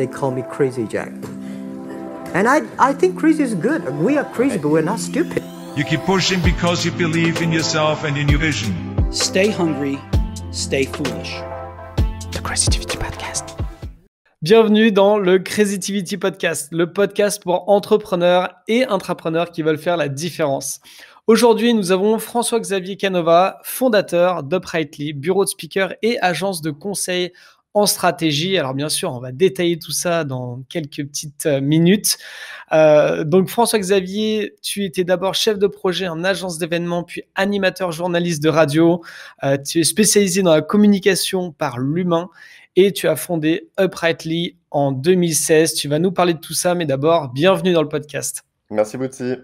they call me Crazy Jack. And I, I think crazy is good. We are crazy, but we're not stupid. You keep pushing because you believe in yourself and in your vision. Stay hungry, stay foolish. The TV Podcast. Bienvenue dans le Crazy TV Podcast, le podcast pour entrepreneurs et intrapreneurs qui veulent faire la différence. Aujourd'hui, nous avons François-Xavier Canova, fondateur d'Uprightly, bureau de speaker et agence de conseil en stratégie. Alors bien sûr, on va détailler tout ça dans quelques petites euh, minutes. Euh, donc François-Xavier, tu étais d'abord chef de projet en agence d'événements, puis animateur journaliste de radio. Euh, tu es spécialisé dans la communication par l'humain et tu as fondé Uprightly en 2016. Tu vas nous parler de tout ça, mais d'abord, bienvenue dans le podcast. Merci Bouti.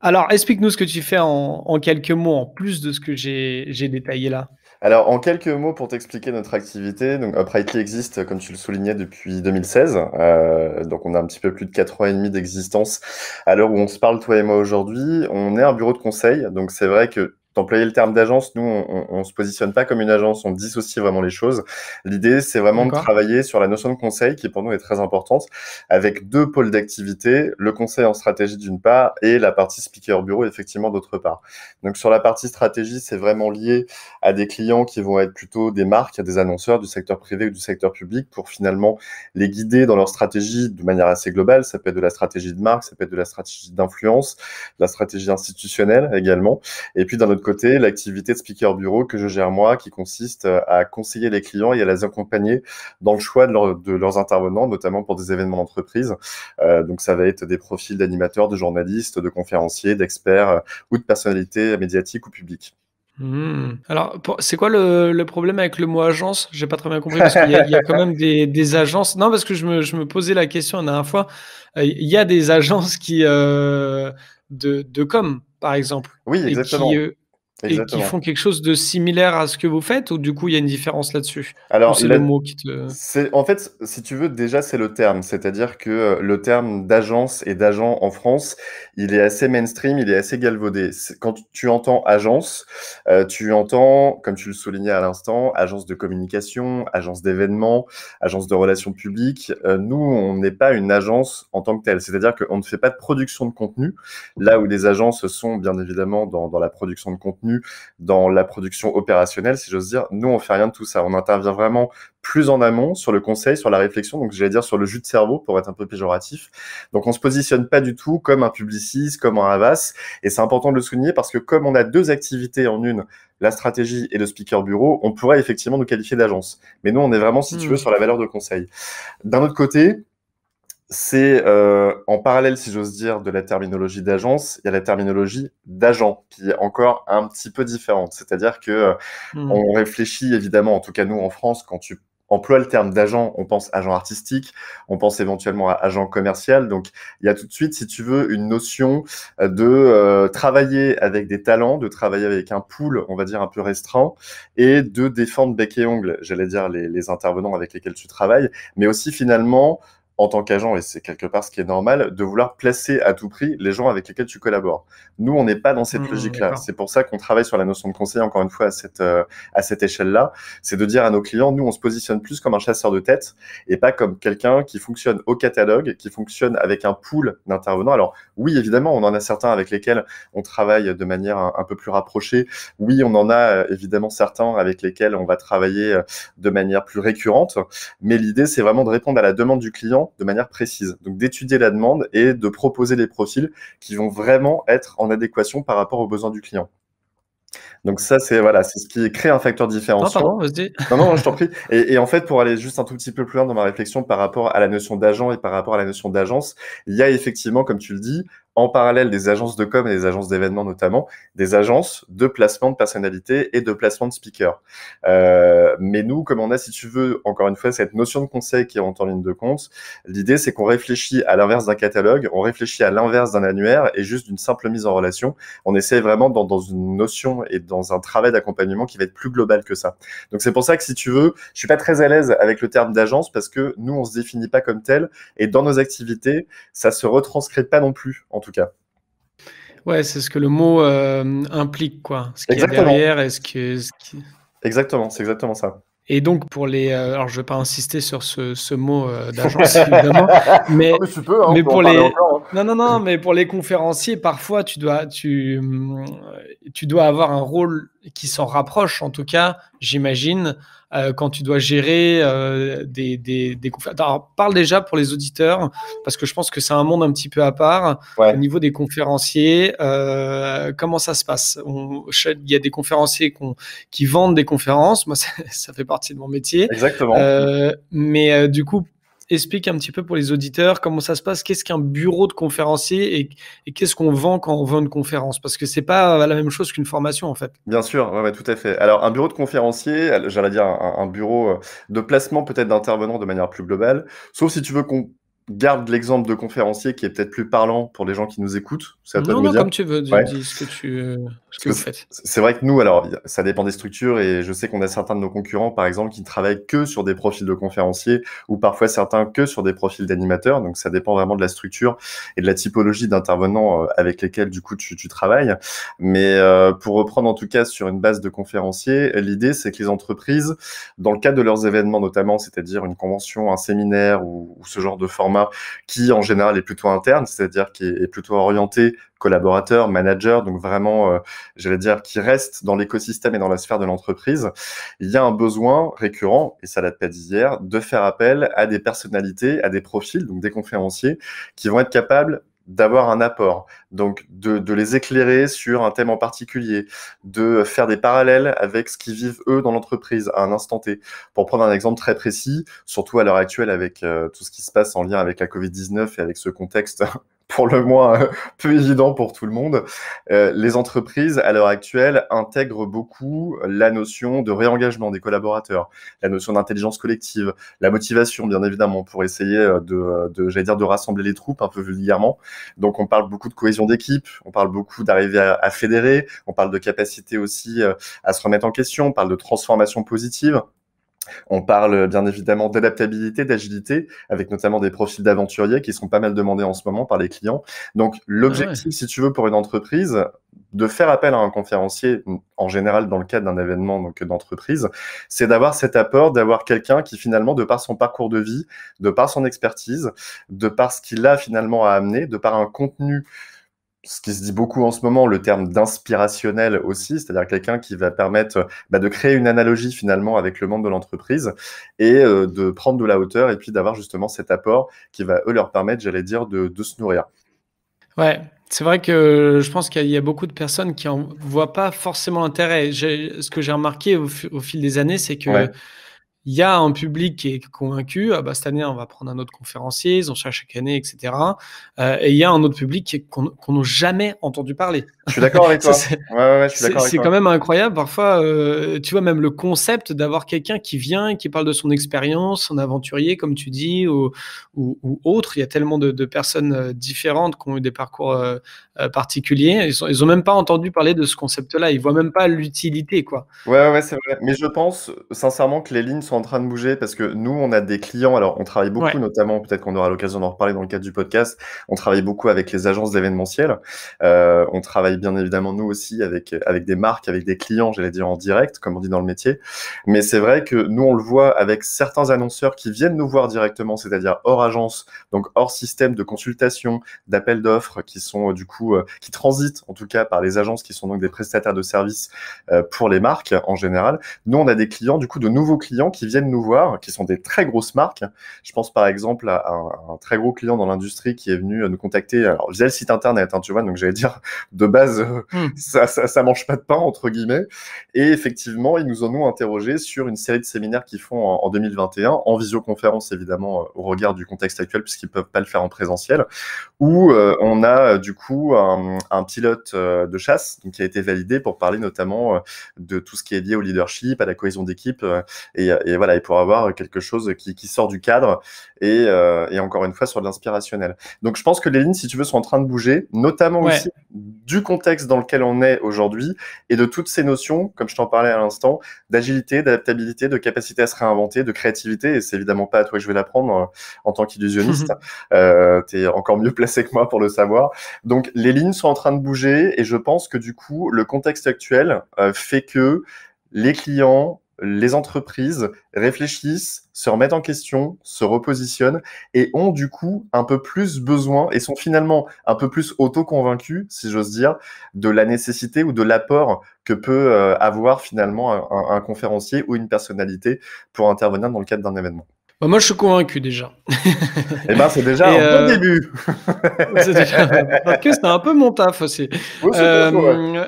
Alors, explique-nous ce que tu fais en quelques mots, en plus de ce que j'ai détaillé là. Alors, en quelques mots, pour t'expliquer notre activité, donc Uprightly existe, comme tu le soulignais, depuis 2016. Euh, donc, on a un petit peu plus de 4 ans et demi d'existence. À l'heure où on se parle, toi et moi, aujourd'hui, on est un bureau de conseil. Donc, c'est vrai que d'employer le terme d'agence, nous, on ne se positionne pas comme une agence, on dissocie vraiment les choses. L'idée, c'est vraiment de travailler sur la notion de conseil qui, pour nous, est très importante, avec deux pôles d'activité, le conseil en stratégie d'une part et la partie speaker bureau, effectivement, d'autre part. Donc, sur la partie stratégie, c'est vraiment lié à des clients qui vont être plutôt des marques, des annonceurs du secteur privé ou du secteur public pour finalement les guider dans leur stratégie de manière assez globale. Ça peut être de la stratégie de marque, ça peut être de la stratégie d'influence, de la stratégie institutionnelle également. Et puis, d'un autre côté l'activité de speaker bureau que je gère moi, qui consiste euh, à conseiller les clients et à les accompagner dans le choix de, leurs intervenants, notamment pour des événements d'entreprise. Euh, donc ça va être des profils d'animateurs, de journalistes, de conférenciers, d'experts euh, ou de personnalités médiatiques ou publiques. Hmm. Alors, c'est quoi le, problème avec le mot agence J'ai pas très bien compris parce qu'il y, a quand même des, agences. Non, parce que je me, je me posais la question la dernière fois. Il y a des agences qui de, de com, par exemple. Oui, exactement et qui font quelque chose de similaire à ce que vous faites ou du coup il y a une différence là-dessus Alors c'est le mot qui te... En fait, si tu veux, déjà c'est le terme, c'est-à-dire que euh, le terme d'agence et d'agent en France, il est assez mainstream, il est assez galvaudé. Quand tu entends agence, euh, tu entends, comme tu le soulignais à l'instant, agence de communication, agence d'événements, agence de relations publiques. Euh, nous, on n'est pas une agence en tant que telle, c'est-à-dire qu'on ne fait pas de production de contenu, là où les agences sont bien évidemment dans, dans la production de contenu dans la production opérationnelle, si j'ose dire. Nous, on fait rien de tout ça. On intervient vraiment plus en amont sur le conseil, sur la réflexion, donc j'allais dire sur le jus de cerveau pour être un peu péjoratif. Donc on se positionne pas du tout comme un publiciste, comme un Havas, et c'est important de le souligner parce que comme on a deux activités en une, la stratégie et le speaker bureau, on pourrait effectivement nous qualifier d'agence. Mais nous, on est vraiment si tu veux hmm. sur la valeur de conseil. D'un autre côté, c'est euh, en parallèle, si j'ose dire, de la terminologie d'agence, il y a la terminologie d'agent qui est encore un petit peu différente. C'est-à-dire que euh, hmm. on réfléchit évidemment, en tout cas nous en France, quand tu emploies le terme d'agent, on pense agent artistique, on pense éventuellement à agent commercial. Donc il y a tout de suite, si tu veux, une notion euh, de travailler avec des talents, de travailler avec un pool, on va dire, un peu restreint, et de défendre bec et ongle, j'allais dire, les, les intervenants avec lesquels tu travailles, mais aussi finalement en tant qu'agent, et c'est quelque part ce qui est normal, de vouloir placer à tout prix les gens avec lesquels tu collabores. Nous, on n'est pas dans cette mmh, logique-là. C'est pour ça qu'on travaille sur la notion de conseil, encore une fois, à cette, euh, à cette échelle-là. C'est de dire à nos clients, nous, on se positionne plus comme un chasseur de tête et pas comme quelqu'un qui fonctionne au catalogue, qui fonctionne avec un pool d'intervenants. Alors, oui, évidemment, on en a certains avec lesquels on travaille de manière un, peu plus rapprochée. Oui, on en a euh, évidemment certains avec lesquels on va travailler euh, de manière plus récurrente. Mais l'idée, c'est vraiment de répondre à la demande du client de manière précise. Donc d'étudier la demande et de proposer les profils qui vont vraiment être en adéquation par rapport aux besoins du client. Donc ça, c'est voilà, c'est ce qui crée un facteur différenciant. Non, non, je t'en prie. et, en fait, pour aller juste un tout petit peu plus loin dans ma réflexion par rapport à la notion d'agent et par rapport à la notion d'agence, il y a effectivement, comme tu le dis, en parallèle des agences de com et des agences d'événements notamment, des agences de placement de personnalités et de placement de speakers. Euh, mais nous, comme on a, si tu veux, encore une fois, cette notion de conseil qui rentre en ligne de compte, l'idée c'est qu'on réfléchit à l'inverse d'un catalogue, on réfléchit à l'inverse d'un annuaire et juste d'une simple mise en relation. On essaie vraiment dans, dans une notion et dans un travail d'accompagnement qui va être plus global que ça. Donc c'est pour ça que si tu veux, je suis pas très à l'aise avec le terme d'agence parce que nous, on se définit pas comme tel et dans nos activités, ça se retranscrit pas non plus. En tout cas. Ouais, c'est ce que le mot euh, implique, quoi. Ce derrière, est-ce que. exactement, c'est exactement ça. Et donc pour les, euh, alors je ne vais pas insister sur ce, ce mot euh, d'agence évidemment, mais, mais, hein, pour les, hein. non non non, mais pour les conférenciers parfois tu dois tu tu dois avoir un rôle qui s'en rapproche en tout cas, j'imagine, euh, quand tu dois gérer euh, des, des, Alors, parle déjà pour les auditeurs, parce que je pense que c'est un monde un petit peu à part. Au niveau des conférenciers, euh, comment ça se passe Il y a des conférenciers qui vendent des conférences. Moi, ça, ça, fait partie de mon métier. Exactement. mais du coup, explique un petit peu pour les auditeurs comment ça se passe, qu'est-ce qu'un bureau de conférencier et, qu'est-ce qu'on vend quand on vend une conférence Parce que c'est pas la même chose qu'une formation en fait. Bien sûr, ouais, tout à fait. Alors un bureau de conférencier, j'allais dire un, bureau euh, de placement peut-être d'intervenants de manière plus globale, sauf si tu veux qu'on garde l'exemple de conférencier qui est peut-être plus parlant pour les gens qui nous écoutent. non, non, comme tu veux, dis ce que tu... Euh, c'est vrai que nous, alors, ça dépend des structures et je sais qu'on a certains de nos concurrents, par exemple, qui ne travaillent que sur des profils de conférenciers ou parfois certains que sur des profils d'animateurs. Donc, ça dépend vraiment de la structure et de la typologie d'intervenants euh, avec lesquels, du coup, tu, travailles. Mais euh, pour reprendre en tout cas sur une base de conférenciers, l'idée, c'est que les entreprises, dans le cadre de leurs événements notamment, c'est-à-dire une convention, un séminaire ou, ce genre de format qui, en général, est plutôt interne, c'est-à-dire qui est plutôt orienté collaborateurs, managers, donc vraiment, euh, j'allais dire, qui restent dans l'écosystème et dans la sphère de l'entreprise, il y a un besoin récurrent, et ça date pas d'hier, de faire appel à des personnalités, à des profils, donc des conférenciers, qui vont être capables d'avoir un apport, donc de, de, les éclairer sur un thème en particulier, de faire des parallèles avec ce qu'ils vivent eux dans l'entreprise à un instant T. Pour prendre un exemple très précis, surtout à l'heure actuelle avec euh, tout ce qui se passe en lien avec la Covid-19 et avec ce contexte pour le moins euh, peu évident pour tout le monde. Euh, les entreprises, à l'heure actuelle, intègrent beaucoup la notion de réengagement des collaborateurs, la notion d'intelligence collective, la motivation, bien évidemment, pour essayer euh, de, de j'allais dire, de rassembler les troupes un peu vulgairement. Donc, on parle beaucoup de cohésion d'équipe, on parle beaucoup d'arriver à, fédérer, on parle de capacité aussi à se remettre en question, on parle de transformation positive. On parle euh, bien évidemment d'adaptabilité, d'agilité, avec notamment des profils d'aventuriers qui sont pas mal demandés en ce moment par les clients. Donc l'objectif, ah si tu veux, pour une entreprise, de faire appel à un conférencier, mm, en général dans le cadre d'un événement donc euh, d'entreprise, c'est d'avoir cet apport, d'avoir quelqu'un qui finalement, de par son parcours de vie, de par son expertise, de par ce qu'il a finalement à amener, de par un contenu ce qui se dit beaucoup en ce moment, le terme d'inspirationnel aussi, c'est-à-dire quelqu'un qui va permettre bah, de créer une analogie finalement avec le monde de l'entreprise et euh, de prendre de la hauteur et puis d'avoir justement cet apport qui va eux leur permettre, j'allais dire, de, se nourrir. Ouais, c'est vrai que je pense qu'il y a beaucoup de personnes qui en voient pas forcément l'intérêt. Ce que j'ai remarqué au, fil des années, c'est que il y a un public qui est convaincu, ah bah, cette année, on va prendre un autre conférencier, ils ont chaque année, etc. Euh, et il y a un autre public qu'on n'a jamais entendu parler. Je suis d'accord avec toi. C'est quand même incroyable. Parfois, euh, tu vois, même le concept d'avoir quelqu'un qui vient et qui parle de son expérience, son aventurier, comme tu dis, ou, autre. Il y a tellement de, personnes euh, différentes qui ont eu des parcours particuliers. Ils n'ont ont même pas entendu parler de ce concept-là. Ils ne voient même pas l'utilité. quoi. Ouais, ouais, c'est vrai. Mais je pense sincèrement que les lignes sont en train de bouger parce que nous, on a des clients. Alors, on travaille beaucoup, notamment, peut-être qu'on aura l'occasion d'en reparler dans le cadre du podcast. On travaille beaucoup avec les agences d'événementiel. Euh, on travaille bien évidemment, nous aussi, avec, avec des marques, avec des clients, j'allais dire en direct, comme on dit dans le métier. Mais c'est vrai que nous, on le voit avec certains annonceurs qui viennent nous voir directement, c'est-à-dire hors agence, donc hors système de consultation, d'appel d'offres qui sont euh, du coup, euh, qui transitent en tout cas par les agences qui sont donc des prestataires de services pour les marques en général. Nous, on a des clients, du coup, de nouveaux clients qui viennent nous voir, qui sont des très grosses marques. Je pense par exemple à, un, très gros client dans l'industrie qui est venu nous contacter alors, le site internet, hein, tu vois, donc j'allais dire de base, euh, hmm. ça, ça, mange pas de pain, entre guillemets. Et effectivement, ils nous ont interrogé sur une série de séminaires qu'ils font en, 2021, en visioconférence évidemment, euh, au regard du contexte actuel, puisqu'ils peuvent pas le faire en présentiel, où euh, on a du coup un, pilote de chasse qui a été validé pour parler notamment de tout ce qui est lié au leadership, à la cohésion d'équipe et, et et voilà, et pour avoir quelque chose qui, qui sort du cadre et, euh, et, encore une fois sur de l'inspirationnel. Donc je pense que les lignes, si tu veux, sont en train de bouger, notamment aussi du contexte dans lequel on est aujourd'hui et de toutes ces notions, comme je t'en parlais à l'instant, d'agilité, d'adaptabilité, de capacité à se réinventer, de créativité. Et c'est évidemment pas à toi que je vais l'apprendre hein, en tant qu'illusionniste. euh, tu es encore mieux placé que moi pour le savoir. Donc les lignes sont en train de bouger et je pense que du coup, le contexte actuel euh, fait que les clients, les entreprises réfléchissent, se remettent en question, se repositionnent et ont du coup un peu plus besoin et sont finalement un peu plus auto-convaincus, si j'ose dire, de la nécessité ou de l'apport que peut euh, avoir finalement un, conférencier ou une personnalité pour intervenir dans le cadre d'un événement. Bah, moi, je suis convaincu déjà. Eh ben, euh, c'est déjà un bon début. Déjà... Parce que c'est un peu mon taf aussi. Euh,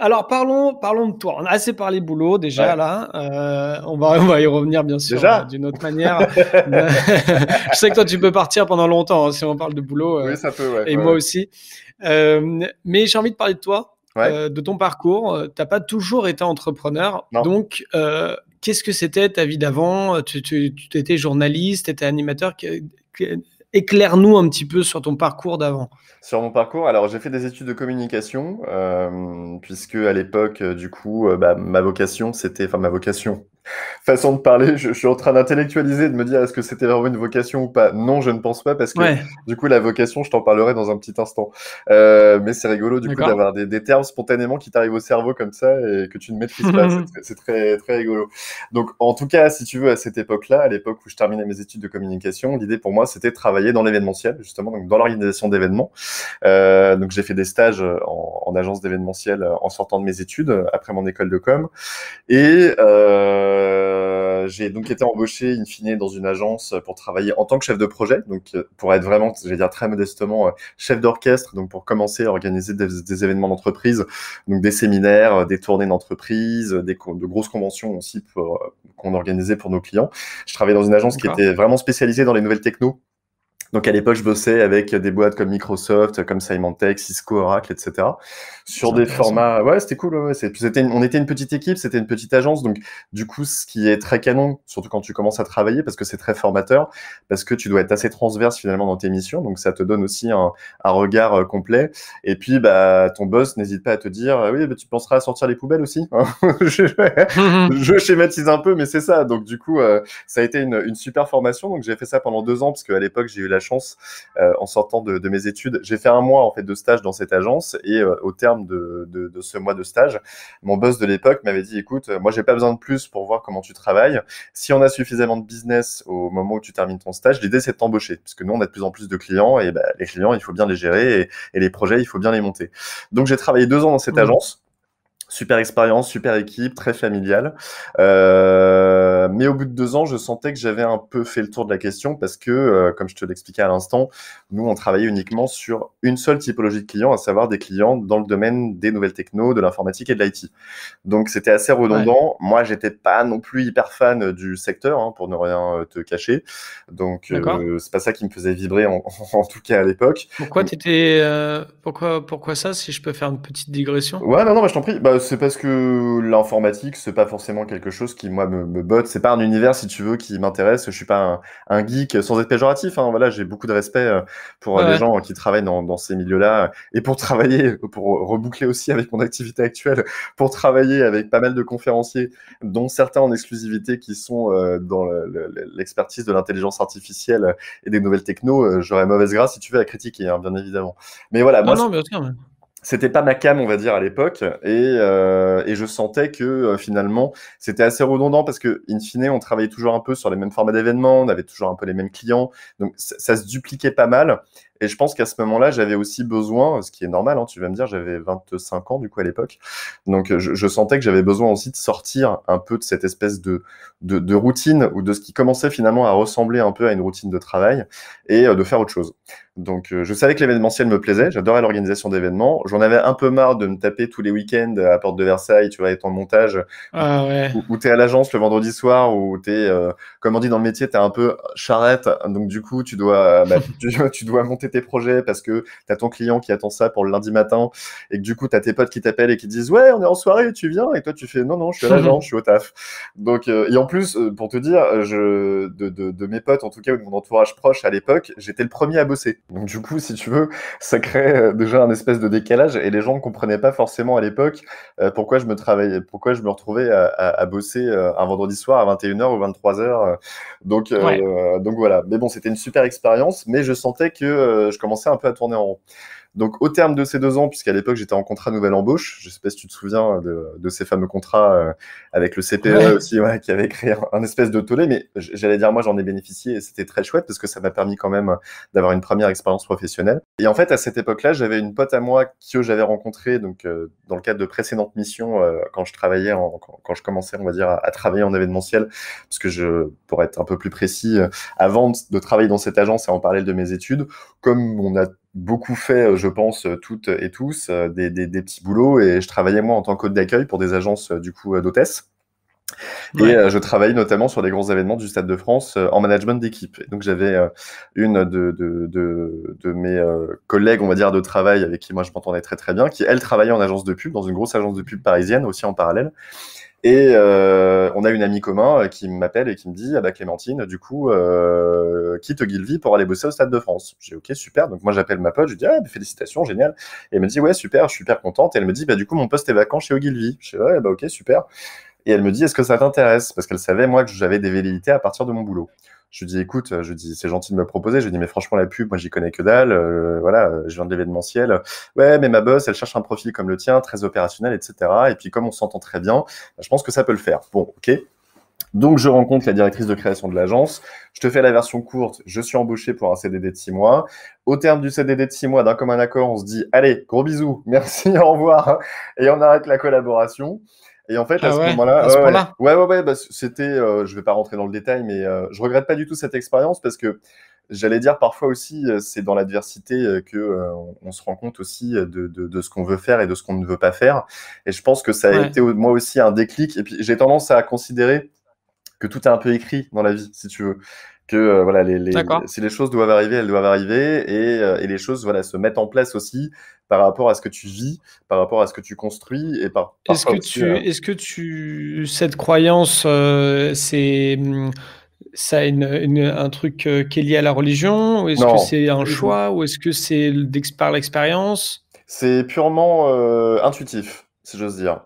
alors parlons, parlons de toi. On a assez parlé boulot déjà là. Euh, on, va, y revenir bien sûr euh, d'une autre manière. je sais que toi tu peux partir pendant longtemps hein, si on parle de boulot. Euh, oui, ça peut. et moi aussi. mais j'ai envie de parler de toi, de ton parcours. tu T'as pas toujours été entrepreneur. Donc qu'est-ce que c'était ta vie d'avant Tu, tu, tu étais journaliste, tu étais animateur éclaire-nous un petit peu sur ton parcours d'avant. Sur mon parcours, alors j'ai fait des études de communication, euh, puisque à l'époque, euh, du coup, euh, bah, ma vocation, c'était, enfin ma vocation, façon de parler, je, suis en train d'intellectualiser, de me dire est-ce que c'était vraiment une vocation ou pas. Non, je ne pense pas parce que du coup la vocation, je t'en parlerai dans un petit instant. Euh, mais c'est rigolo du coup d'avoir des, des, termes spontanément qui t'arrivent au cerveau comme ça et que tu ne maîtrises pas. c'est très très rigolo. Donc en tout cas, si tu veux, à cette époque-là, à l'époque où je terminais mes études de communication, l'idée pour moi c'était de travailler dans l'événementiel justement, donc dans l'organisation d'événements. Euh, donc j'ai fait des stages en, agence d'événementiel euh, en sortant de mes études après mon école de com et euh, j'ai donc été embauché in fine dans une agence pour travailler en tant que chef de projet, donc euh, pour être vraiment, je vais dire très modestement, euh, chef d'orchestre, donc pour commencer à organiser des, événements d'entreprise, donc des séminaires, des tournées d'entreprise, des de grosses conventions aussi qu'on organisait pour nos clients. Je travaillais dans une agence qui était vraiment spécialisée dans les nouvelles techno. Donc à l'époque, je bossais avec des boîtes comme Microsoft, comme Symantec, Cisco, Oracle, etc. Sur des formats, ouais, c'était cool. on était une petite équipe, c'était une petite agence, donc du coup, ce qui est très canon, surtout quand tu commences à travailler, parce que c'est très formateur, parce que tu dois être assez transverse finalement dans tes missions, donc ça te donne aussi un, regard euh, complet. Et puis, bah, ton boss n'hésite pas à te dire, ah oui, bah, tu penseras à sortir les poubelles aussi. Hein. je... schématise un peu, mais c'est ça. Donc du coup, euh, ça a été une, une super formation. Donc j'ai fait ça pendant deux ans, parce qu'à l'époque, j'ai eu la la chance, euh, en sortant de, mes études, j'ai fait un mois en fait de stage dans cette agence et euh, au terme de, ce mois de stage, mon boss de l'époque m'avait dit écoute, euh, moi j'ai pas besoin de plus pour voir comment tu travailles. Si on a suffisamment de business au moment où tu termines ton stage, l'idée c'est de t'embaucher parce que nous on a de plus en plus de clients et bah, les clients il faut bien les gérer et, les projets il faut bien les monter. Donc j'ai travaillé deux ans dans cette mmh. agence Super expérience, super équipe, très familiale. Euh, mais au bout de deux ans, je sentais que j'avais un peu fait le tour de la question parce que, euh, comme je te l'expliquais à l'instant, nous, on travaillait uniquement sur une seule typologie de clients, à savoir des clients dans le domaine des nouvelles techno, de l'informatique et de l'IT. Donc, c'était assez redondant. Moi, j'étais pas non plus hyper fan du secteur, hein, pour ne rien te cacher. Donc, euh, c'est pas ça qui me faisait vibrer, en, tout cas à l'époque. Pourquoi t'étais, euh, pourquoi, pourquoi ça, si je peux faire une petite digression Ouais, non, non, bah, je t'en prie. Bah, euh, c'est parce que l'informatique, c'est pas forcément quelque chose qui, moi, me, me botte. C'est pas un univers, si tu veux, qui m'intéresse. Je suis pas un, geek, sans être péjoratif. Hein. Voilà, j'ai beaucoup de respect euh, pour euh, les gens qui travaillent dans, ces milieux-là. Et pour travailler, pour reboucler aussi avec mon activité actuelle, pour travailler avec pas mal de conférenciers, dont certains en exclusivité qui sont dans l'expertise de l'intelligence artificielle et des nouvelles techno, j'aurais mauvaise grâce si tu veux à critiquer, hein, bien évidemment. Mais voilà, moi. non, mais c'était pas ma cam, on va dire, à l'époque. Et, euh, je sentais que euh, finalement, c'était assez redondant parce que, in fine, on travaillait toujours un peu sur les mêmes formats d'événements, on avait toujours un peu les mêmes clients. Donc, ça, se dupliquait pas mal. Et je pense qu'à ce moment-là, j'avais aussi besoin, ce qui est normal, hein, tu vas me dire, j'avais 25 ans du coup à l'époque. Donc, je, sentais que j'avais besoin aussi de sortir un peu de cette espèce de, routine ou de ce qui commençait finalement à ressembler un peu à une routine de travail et euh, de faire autre chose. Donc, euh, je savais que l'événementiel me plaisait. J'adorais l'organisation d'événements. J'en avais un peu marre de me taper tous les week-ends à la Porte de Versailles, tu vois, étant en montage, ah, où, t'es à l'agence le vendredi soir, ou t'es euh, comme on dit dans le métier, t'es un peu charrette. Donc, du coup, tu dois, bah, tu, dois monter tes projets parce que t'as ton client qui attend ça pour le lundi matin. Et que du coup, t'as tes potes qui t'appellent et qui disent Ouais, on est en soirée, tu viens. Et toi, tu fais Non, non, je suis à l'agence, je suis au taf. Donc, euh, et en plus, pour te dire, je, de, de mes potes, en tout cas, ou de mon entourage proche à l'époque, j'étais le premier à bosser. Donc du coup, si tu veux, ça crée euh, déjà un espèce de décalage et les gens ne comprenaient pas forcément à l'époque euh, pourquoi je me travaillais, pourquoi je me retrouvais à, bosser euh, un vendredi soir à 21h ou 23h. Donc, donc voilà. Mais bon, c'était une super expérience, mais je sentais que je commençais un peu à tourner en rond. Donc, au terme de ces deux ans, puisqu'à l'époque j'étais en contrat nouvelle embauche, je ne sais pas si tu te souviens de, de ces fameux contrats euh, avec le CPE aussi, ouais, qui avait créé un, espèce de tollé, mais j'allais dire, moi j'en ai bénéficié et c'était très chouette parce que ça m'a permis quand même euh, d'avoir une première expérience professionnelle. Et en fait, à cette époque-là, j'avais une pote à moi que j'avais rencontré donc, euh, dans le cadre de précédentes missions quand je travaillais, en, quand, je commençais, on va dire, à, travailler en événementiel, parce que je, pour être un peu plus précis, avant de, travailler dans cette agence et en parallèle de mes études, comme on a beaucoup fait, euh, je pense, euh, toutes et tous, euh, des, petits boulots. Et je travaillais, moi, en tant qu'hôte d'accueil pour des agences, du coup, d'hôtesse. Et je travaillais notamment sur les grands événements du Stade de France en management d'équipe. Donc j'avais une de, de, de, de, mes collègues, on va dire, de travail avec qui moi je m'entendais très très bien, qui elle travaillait en agence de pub, dans une grosse agence de pub parisienne aussi en parallèle. Et euh, on a une amie commun euh, qui m'appelle et qui me dit Ah bah Clémentine, du coup, euh, quitte Guilvy pour aller bosser au Stade de France. J'ai Ok, super. Donc moi, j'appelle ma pote, je lui dis Ah, félicitations, génial. Et elle me dit Ouais, super, je suis super contente. Et elle me dit Bah, du coup, mon poste est vacant chez Ogilvy. Je dis Ouais, bah, ok, super. Et elle me dit Est-ce que ça t'intéresse Parce qu'elle savait, moi, que j'avais des velléités à partir de mon boulot. Je lui dis, écoute, euh, je dis, c'est gentil de me proposer. Je lui dis, mais franchement, la pub, moi, j'y connais que dalle. Euh, voilà, euh, je viens de l'événementiel. Ouais, mais ma boss, elle cherche un profil comme le tien, très opérationnel, etc. Et puis, comme on s'entend très bien, bah, je pense que ça peut le faire. Bon, ok. Donc, je rencontre la directrice de création de l'agence. Je te fais la version courte. Je suis embauché pour un CDD de six mois. Au terme du CDD de six mois, d'un commun accord, on se dit, allez, gros bisous, merci, au revoir. Et on arrête la collaboration. Et en fait, à ah ce ouais, moment-là, ouais, ouais, bah, c'était, euh, je vais pas rentrer dans le détail, mais je euh, je regrette pas du tout cette expérience parce que j'allais dire parfois aussi, euh, c'est dans l'adversité que on se rend compte aussi de, de, ce qu'on veut faire et de ce qu'on ne veut pas faire. Et je pense que ça a été moi aussi un déclic. Et puis j'ai tendance à considérer que tout est un peu écrit dans la vie, si tu veux que euh, voilà, les, si les choses doivent arriver, elles doivent arriver, euh, et, les choses voilà, se mettent en place aussi par rapport à ce que tu vis, par rapport à ce que tu construis, et par. est-ce que tu, est-ce que tu, cette croyance, euh, c'est hmm, ça une, un truc qui est lié à la religion, ou est-ce que c'est un choix, ou est-ce que c'est par l'expérience C'est purement intuitif, si j'ose dire.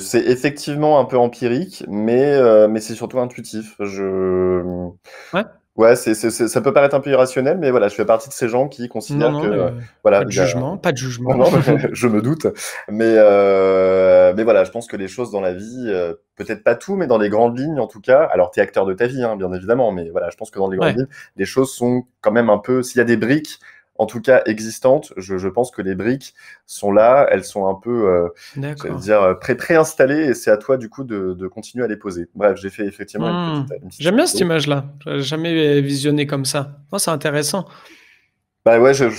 C'est effectivement un peu empirique, mais, euh, mais c'est surtout intuitif. Je... Ouais. ça peut paraître un peu irrationnel, mais voilà, je fais partie de ces gens qui considèrent que euh, voilà, pas de jugement, pas de jugement. je me doute, mais euh, mais voilà, je pense que les choses dans la vie, peut-être pas tout, mais dans les grandes lignes en tout cas. Alors, tu es acteur de ta vie, hein, bien évidemment, mais voilà, je pense que dans les grandes lignes, les choses sont quand même un peu. S'il y a des briques en tout cas existantes. Je, pense que les briques sont là, elles sont un peu, euh, dire, euh, pré préinstallées et c'est à toi du coup de, continuer à les poser. Bref, j'ai fait effectivement une hmm. petite. J'aime bien cette image-là. Jamais euh, visionné comme ça. Moi, c'est intéressant. Bah ouais, je, je,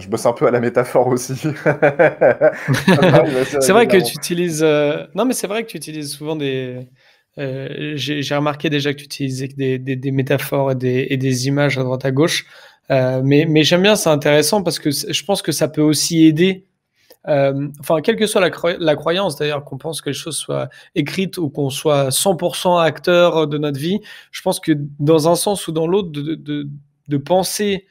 je, bosse un peu à la métaphore aussi. c'est vrai que tu utilises. Euh, non, mais c'est vrai que tu utilises souvent des. J'ai remarqué déjà que tu utilisais des, métaphores et des, et des, images à droite à gauche. Euh, mais, j'aime bien, c'est intéressant parce que je pense que ça peut aussi aider euh, enfin, quelle que soit la, croyance d'ailleurs, qu'on pense que les choses soient écrites ou qu'on soit 100% acteur de notre vie, je pense que dans un sens ou dans l'autre, de, penser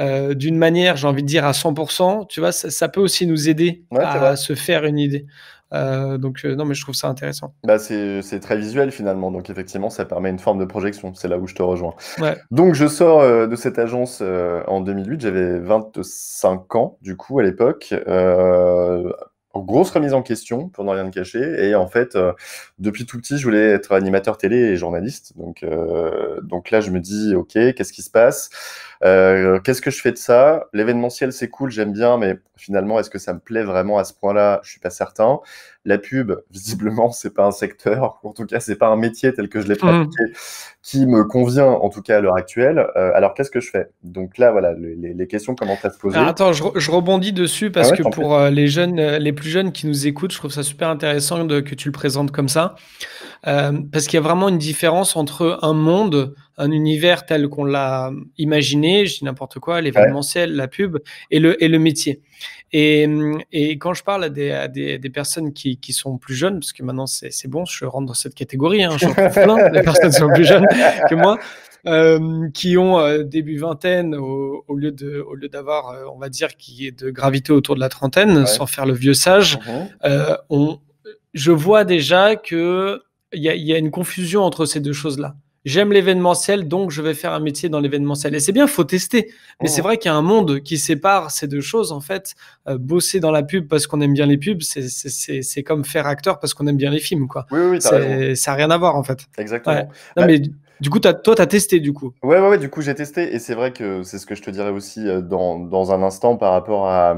euh, d'une manière, j'ai envie de dire, à 100%, tu vois, ça, peut aussi nous aider à se faire une idée. Euh, donc, euh, non, mais je trouve ça intéressant. Bah, c'est très visuel finalement. Donc, effectivement, ça permet une forme de projection. C'est là où je te rejoins. Donc, je sors euh, de cette agence en 2008. J'avais 25 ans, du coup, à l'époque grosse remise en question, pour n'en rien de cacher. Et en fait, euh, depuis tout petit, je voulais être animateur télé et journaliste. Donc, euh, donc là, je me dis, OK, qu'est-ce qui se passe euh, Qu'est-ce que je fais de ça L'événementiel, c'est cool, j'aime bien, mais finalement, est-ce que ça me plaît vraiment à ce point-là Je suis pas certain. La pub, visiblement, c'est pas un secteur, en tout cas, c'est pas un métier tel que je l'ai pratiqué, mm. qui me convient, en tout cas à l'heure actuelle. Euh, alors, qu'est-ce que je fais Donc là, voilà, les, questions comment à se poser. Ah, attends, je, rebondis dessus parce ah que pour euh, les jeunes, euh, les plus jeunes qui nous écoutent, je trouve ça super intéressant que tu le présentes comme ça, parce qu'il y a vraiment une différence entre un monde un univers tel qu'on l'a imaginé, je dis n'importe quoi, l'événementiel, la pub et le, métier. Et, quand je parle à des, personnes qui, sont plus jeunes, parce que maintenant c'est bon, je rentre dans cette catégorie, hein, trouve plein, les personnes sont plus jeunes que moi, euh, qui ont euh, début vingtaine au, lieu de d'avoir euh, on va dire qui est de gravité autour de la trentaine sans faire le vieux sage mm-hmm. je vois déjà qu'il il y a, une confusion entre ces deux choses là j'aime l'événementiel, donc je vais faire un métier dans l'événementiel. Et c'est bien, faut tester. Mais c'est oh. vrai qu'il y a un monde qui sépare ces deux choses, en fait. Euh, bosser dans la pub parce qu'on aime bien les pubs, c'est comme faire acteur parce qu'on aime bien les films, quoi. Oui, oui, Ça n'a rien à voir, en fait. Exactement. Non, bah, mais du coup, as, toi, tu as testé, du coup. Ouais, ouais, ouais du coup, j'ai testé. Et c'est vrai que c'est ce que je te dirais aussi euh, dans, dans un instant par rapport à,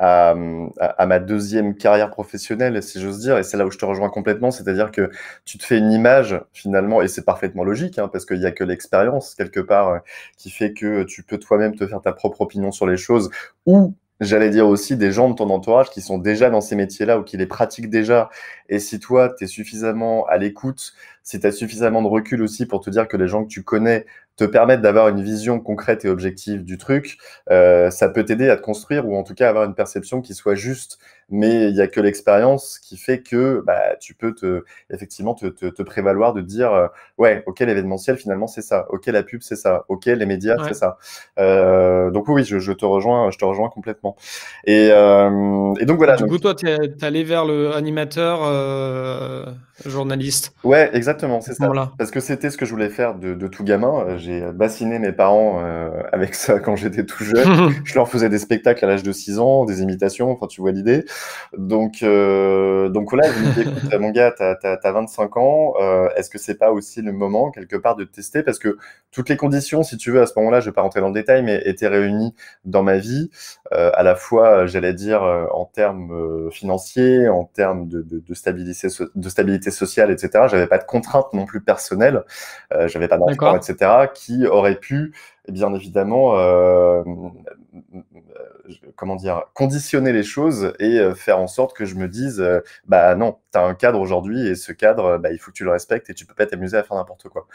à, à, ma deuxième carrière professionnelle, si j'ose dire, et c'est là où je te rejoins complètement, c'est-à-dire que tu te fais une image finalement, et c'est parfaitement logique, hein, parce qu'il y a que l'expérience quelque part euh, qui fait que tu peux toi-même te faire ta propre opinion sur les choses, ou j'allais dire aussi des gens de ton entourage qui sont déjà dans ces métiers-là ou qui les pratiquent déjà. Et si toi, tu es suffisamment à l'écoute, si tu as suffisamment de recul aussi pour te dire que les gens que tu connais te permettre d'avoir une vision concrète et objective du truc, euh, ça peut t'aider à te construire ou en tout cas avoir une perception qui soit juste mais il n'y a que l'expérience qui fait que bah, tu peux te, effectivement te, te, te prévaloir de dire euh, ouais, ok, l'événementiel finalement c'est ça, ok, la pub c'est ça, ok, les médias c'est ça. Euh, donc oui, je, je, te rejoins, je te rejoins complètement. Et, euh, et donc voilà. Du donc, toi, tu es, allé vers le animateur euh, journaliste. Ouais, exactement, c'est ça. Parce que c'était ce que je voulais faire de, de tout gamin. Euh, j'ai bassiné mes parents avec ça quand j'étais tout jeune. je leur faisais des spectacles à l'âge de 6 ans, des imitations, enfin tu vois l'idée. Donc, euh, donc là, je mon gars, tu as, 25 ans, euh, est-ce que c'est pas aussi le moment, quelque part, de tester Parce que toutes les conditions, si tu veux, à ce moment-là, je vais pas rentrer dans le détail, mais étaient réunies dans ma vie, euh, à la fois, j'allais dire, en termes financiers, en termes de, de, stabilité, de stabilité sociale, etc. J'avais pas de contraintes non plus personnelles, j'avais pas d'enfants, etc., qui auraient pu, bien évidemment, comment dire, conditionner les choses et euh, faire en sorte que je me dise, euh, bah non, t'as un cadre aujourd'hui et ce cadre, euh, bah, il faut que tu le respectes et tu peux pas t'amuser à faire n'importe quoi.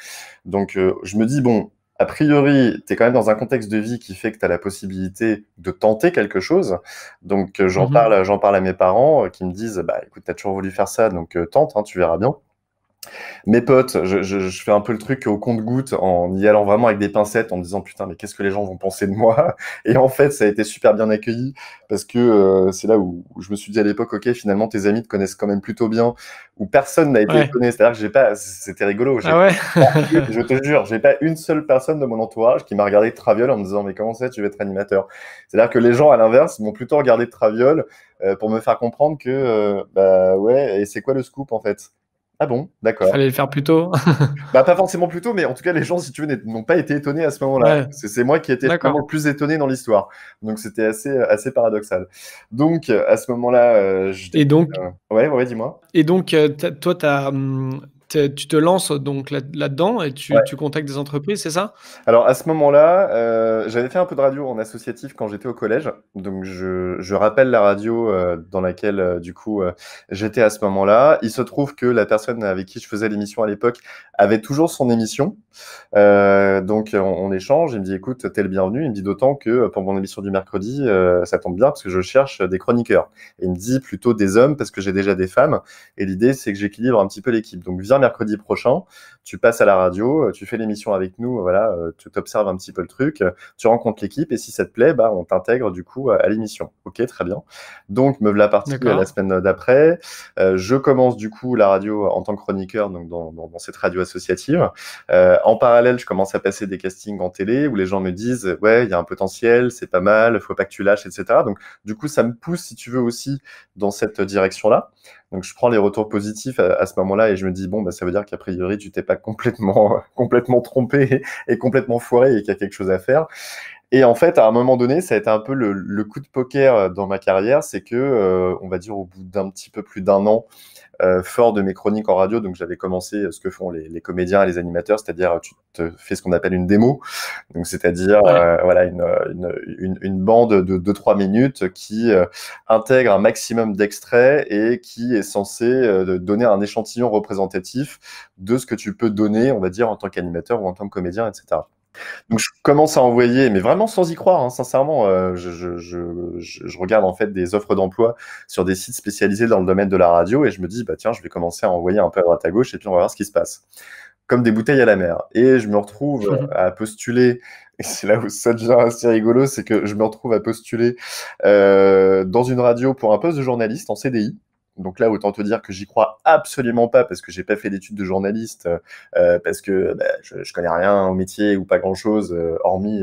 Donc, je me dis, bon, a priori, t'es quand même dans un contexte de vie qui fait que tu la possibilité de tenter quelque chose. Donc, j'en mmh parle, j'en parle à mes parents qui me disent, bah écoute, tu toujours voulu faire ça, donc tente, hein, tu verras bien mes potes, je, je, fais un peu le truc au compte-goutte en y allant vraiment avec des pincettes, en me disant putain, mais qu'est-ce que les gens vont penser de moi Et en fait, ça a été super bien accueilli parce que euh, c'est là où, je me suis dit à l'époque, ok, finalement, tes amis te connaissent quand même plutôt bien, où personne n'a été ouais. C'est-à-dire que j'ai pas, c'était rigolo. Ah je te jure, j'ai pas une seule personne de mon entourage qui m'a regardé de traviole en me disant, mais comment ça, tu veux être animateur C'est-à-dire que les gens, à l'inverse, m'ont plutôt regardé de traviole euh, pour me faire comprendre que, euh, bah ouais, et c'est quoi le scoop en fait ah bon, d'accord. Fallait le faire plus tôt. bah, pas forcément plus tôt, mais en tout cas, les gens, si tu veux, n'ont pas été étonnés à ce moment-là. C'est moi qui ai été le plus étonné dans l'histoire. Donc, c'était assez, assez paradoxal. Donc, à ce moment-là, euh, Et donc euh, Ouais, ouais, dis-moi. Et donc, euh, toi, t'as... Hum, tu te lances donc là-dedans et tu, contactes des entreprises, c'est ça Alors à ce moment-là, euh, j'avais fait un peu de radio en associatif quand j'étais au collège. Donc je, rappelle la radio euh, dans laquelle euh, du coup j'étais à ce moment-là. Il se trouve que la personne avec qui je faisais l'émission à l'époque avait toujours son émission. donc on, échange, il me dit écoute, t'es le bienvenu. Il me dit d'autant que pour mon émission du mercredi, ça tombe bien parce que je cherche des chroniqueurs. il me dit plutôt des hommes parce que j'ai déjà des femmes. Et l'idée c'est que j'équilibre un petit peu l'équipe. Donc viens mercredi prochain, tu passes à la radio, euh, tu fais l'émission avec nous, euh, voilà, euh, tu t'observes un petit peu le truc, tu rencontres l'équipe et si ça te plaît, bah, on t'intègre du coup à, l'émission. Ok, très bien. Donc, me voilà partie la semaine d'après. je commence du coup la radio en tant que chroniqueur, donc dans, cette radio associative. en parallèle, je commence à passer des castings en télé où les gens me disent, ouais, il y a un potentiel, c'est pas mal, faut pas que tu lâches, etc. Donc, du coup, ça me pousse, si tu veux, aussi dans cette direction-là. Donc je prends les retours positifs à, ce moment-là et je me dis bon bah, ça veut dire qu'a priori tu t'es pas complètement complètement trompé et, complètement foiré et qu'il y a quelque chose à faire. Et en fait, à un moment donné, ça a été un peu le, coup de poker euh, dans ma carrière, c'est que, euh, on va dire, au bout d'un petit peu plus d'un an euh, fort de mes chroniques en radio, donc j'avais commencé euh, ce que font les, comédiens et les animateurs, c'est-à-dire euh, tu te fais ce qu'on appelle une démo, donc c'est-à-dire voilà une, bande de 2-3 minutes qui intègre un maximum d'extraits et qui est censé donner un échantillon représentatif de ce que tu peux donner, on va dire, en tant qu'animateur ou en tant que comédien, etc. Donc je commence à envoyer, mais vraiment sans y croire, hein, sincèrement, euh, je, regarde en fait des offres d'emploi sur des sites spécialisés dans le domaine de la radio et je me dis, bah tiens, je vais commencer à envoyer un peu à droite à gauche et puis on va voir ce qui se passe. Comme des bouteilles à la mer. Et je me retrouve mmh à postuler, et c'est là où ça devient assez rigolo, c'est que je me retrouve à postuler euh, dans une radio pour un poste de journaliste en CDI. Donc là, autant te dire que j'y crois absolument pas parce que j'ai pas fait d'études de journaliste, euh, euh, parce que bah, je, ne connais rien au métier ou pas grand chose, euh, hormis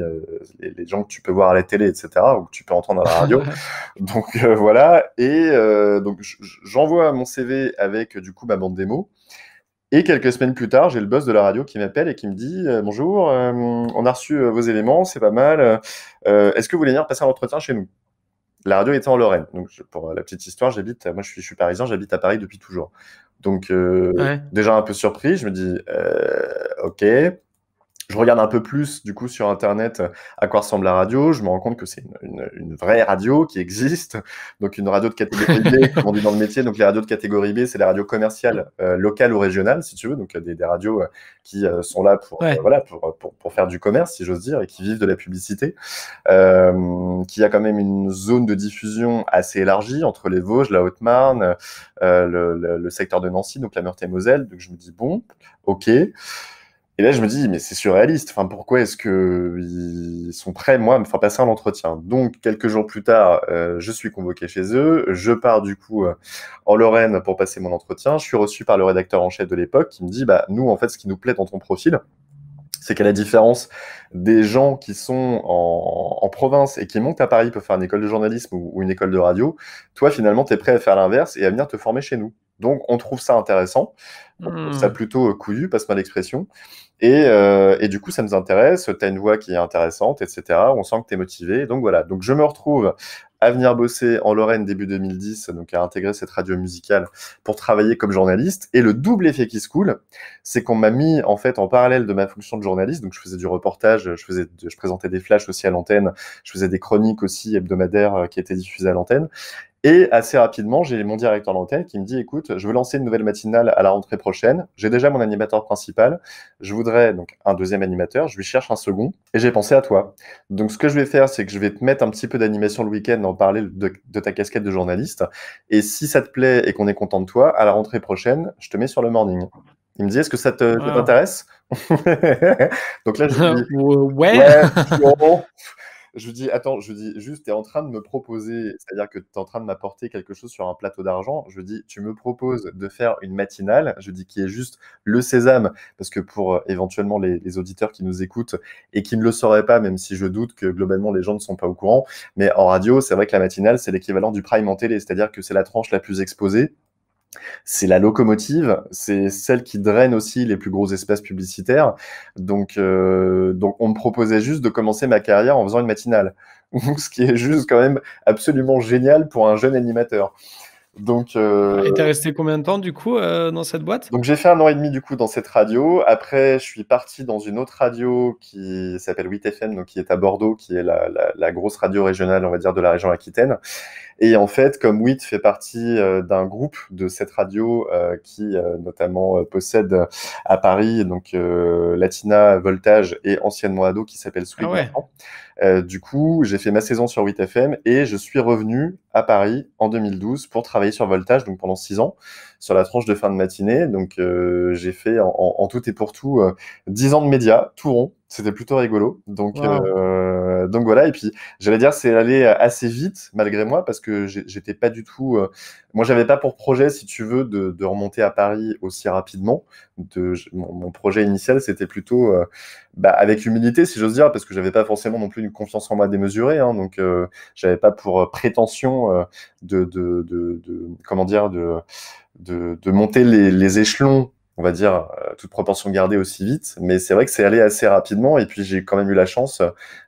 les, gens que tu peux voir à la télé, etc., ou que tu peux entendre à la radio. donc voilà. Et donc j'envoie mon CV avec du coup ma bande démo. Et quelques semaines plus tard, j'ai le boss de la radio qui m'appelle et qui me dit Bonjour, on a reçu vos éléments, c'est pas mal. Est-ce que vous voulez venir passer un entretien chez nous la radio était en Lorraine. Donc, pour euh, la petite histoire, j'habite, euh, moi je suis, parisien, j'habite à Paris depuis toujours. Donc, euh, déjà un peu surpris, je me dis, ok, je regarde un peu plus, du coup, sur Internet euh, à quoi ressemble la radio. Je me rends compte que c'est une, vraie radio qui existe. Donc, une radio de catégorie B, vendue dans le métier. Donc, les radios de catégorie B, c'est les radios commerciales, euh, locales ou régionales, si tu veux. Donc, des, des radios euh, qui sont là pour, voilà, pour, pour, faire du commerce, si j'ose dire, et qui vivent de la publicité. qui a quand même une zone de diffusion assez élargie entre les Vosges, la Haute-Marne, le, le secteur de Nancy, donc la Meurthe-et-Moselle. Donc, je me dis, bon, ok. Et là, je me dis, mais c'est surréaliste. Enfin, pourquoi est-ce qu'ils sont prêts, moi, à me faire passer un entretien Donc, quelques jours plus tard, euh, je suis convoqué chez eux. Je pars du coup euh, en Lorraine pour passer mon entretien. Je suis reçu par le rédacteur en chef de l'époque qui me dit, bah, nous, en fait, ce qui nous plaît dans ton profil, c'est qu'à la différence des gens qui sont en, province et qui montent à Paris pour faire une école de journalisme ou, ou une école de radio, toi, finalement, tu es prêt à faire l'inverse et à venir te former chez nous. Donc, on trouve ça intéressant. On trouve ça hmm. plutôt euh, couillu, passe mal l'expression. Euh, et, du coup, ça nous intéresse. Tu as une voix qui est intéressante, etc. On sent que tu es motivé. Donc, voilà. Donc, je me retrouve à venir bosser en Lorraine début 2010, donc à intégrer cette radio musicale pour travailler comme journaliste. Et le double effet qui se coule, c'est qu'on m'a mis en fait en parallèle de ma fonction de journaliste, donc je faisais du reportage, je, faisais, je présentais des flashs aussi à l'antenne, je faisais des chroniques aussi hebdomadaires euh, qui étaient diffusées à l'antenne. Et assez rapidement, j'ai mon directeur d'antenne qui me dit écoute, je veux lancer une nouvelle matinale à la rentrée prochaine. J'ai déjà mon animateur principal. Je voudrais donc un deuxième animateur. Je lui cherche un second et j'ai pensé à toi. Donc, ce que je vais faire, c'est que je vais te mettre un petit peu d'animation le week-end, en parler de, ta casquette de journaliste. Et si ça te plaît et qu'on est content de toi, à la rentrée prochaine, je te mets sur le morning. Il me dit est-ce que ça t'intéresse Donc là, je dis ouais. ouais je dis, attends, je dis juste, tu es en train de me proposer, c'est-à-dire que tu es en train de m'apporter quelque chose sur un plateau d'argent. Je dis, tu me proposes de faire une matinale, je dis, qui est juste le sésame, parce que pour euh, éventuellement les, les, auditeurs qui nous écoutent et qui ne le sauraient pas, même si je doute que globalement les gens ne sont pas au courant, mais en radio, c'est vrai que la matinale, c'est l'équivalent du prime en télé, c'est-à-dire que c'est la tranche la plus exposée c'est la locomotive, c'est celle qui draine aussi les plus gros espaces publicitaires. Donc, euh, donc on me proposait juste de commencer ma carrière en faisant une matinale, ce qui est juste quand même absolument génial pour un jeune animateur. Donc, euh... Ah, et t'es resté combien de temps du coup euh, dans cette boîte Donc j'ai fait un an et demi du coup dans cette radio. Après, je suis parti dans une autre radio qui s'appelle 8FM, donc qui est à Bordeaux, qui est la, grosse radio régionale, on va dire, de la région Aquitaine. Et en fait, comme WIT fait partie euh, d'un groupe de cette radio euh, qui euh, notamment possède à Paris donc Latina Voltage et anciennement Ado qui s'appelle Sweet. Ah du coup, j'ai fait ma saison sur 8 FM et je suis revenu à Paris en 2012 pour travailler sur Voltage donc pendant six ans sur la tranche de fin de matinée. Donc, euh, j'ai fait en, tout et pour tout 10 euh, ans de médias, tout rond. C'était plutôt rigolo. Euh, donc, voilà. Et puis, j'allais dire, c'est allé assez vite, malgré moi, parce que j'étais pas du tout. moi, j'avais pas pour projet, si tu veux, de, remonter à Paris aussi rapidement. mon, projet initial, c'était plutôt bah, avec humilité, si j'ose dire, parce que j'avais pas forcément non plus une confiance en moi démesurée. Hein, donc, j'avais pas pour prétention de, comment dire, de de, monter les, échelons, on va dire, euh, toute proportion gardée aussi vite. Mais c'est vrai que c'est allé assez rapidement. Et puis, j'ai quand même eu la chance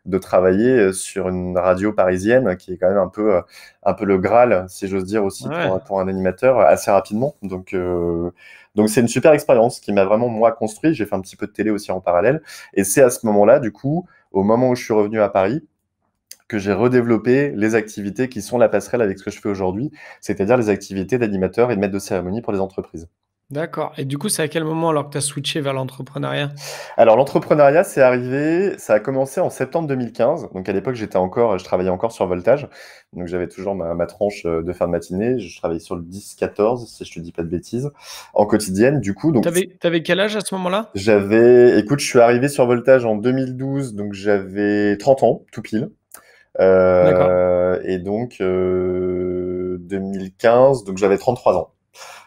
de travailler sur une radio parisienne qui est quand même un peu, euh, un peu le Graal, si j'ose dire aussi, pour, un animateur, euh, assez rapidement. Donc, donc c'est une super expérience qui m'a vraiment, moi, construit. J'ai fait un petit peu de télé aussi en parallèle. Et c'est à ce moment-là, du coup, au moment où je suis revenu à Paris, que j'ai redéveloppé les activités qui sont la passerelle avec ce que je fais aujourd'hui, c'est-à-dire les activités d'animateur et de maître de cérémonie pour les entreprises. D'accord. Et du coup, c'est à quel moment alors que tu as switché vers l'entrepreneuriat Alors l'entrepreneuriat, c'est arrivé, ça a commencé en septembre 2015. Donc à l'époque, j'étais encore, je travaillais encore sur Voltage. Donc j'avais toujours ma, tranche euh, de fin de matinée. Je travaillais sur le 10-14, si je te dis pas de bêtises, en quotidienne. Du coup, donc. tu avais quel âge à ce moment-là J'avais, écoute, je suis arrivé sur Voltage en 2012, donc j'avais 30 ans, tout pile. Euh, et donc 2015, euh, donc j'avais 33 ans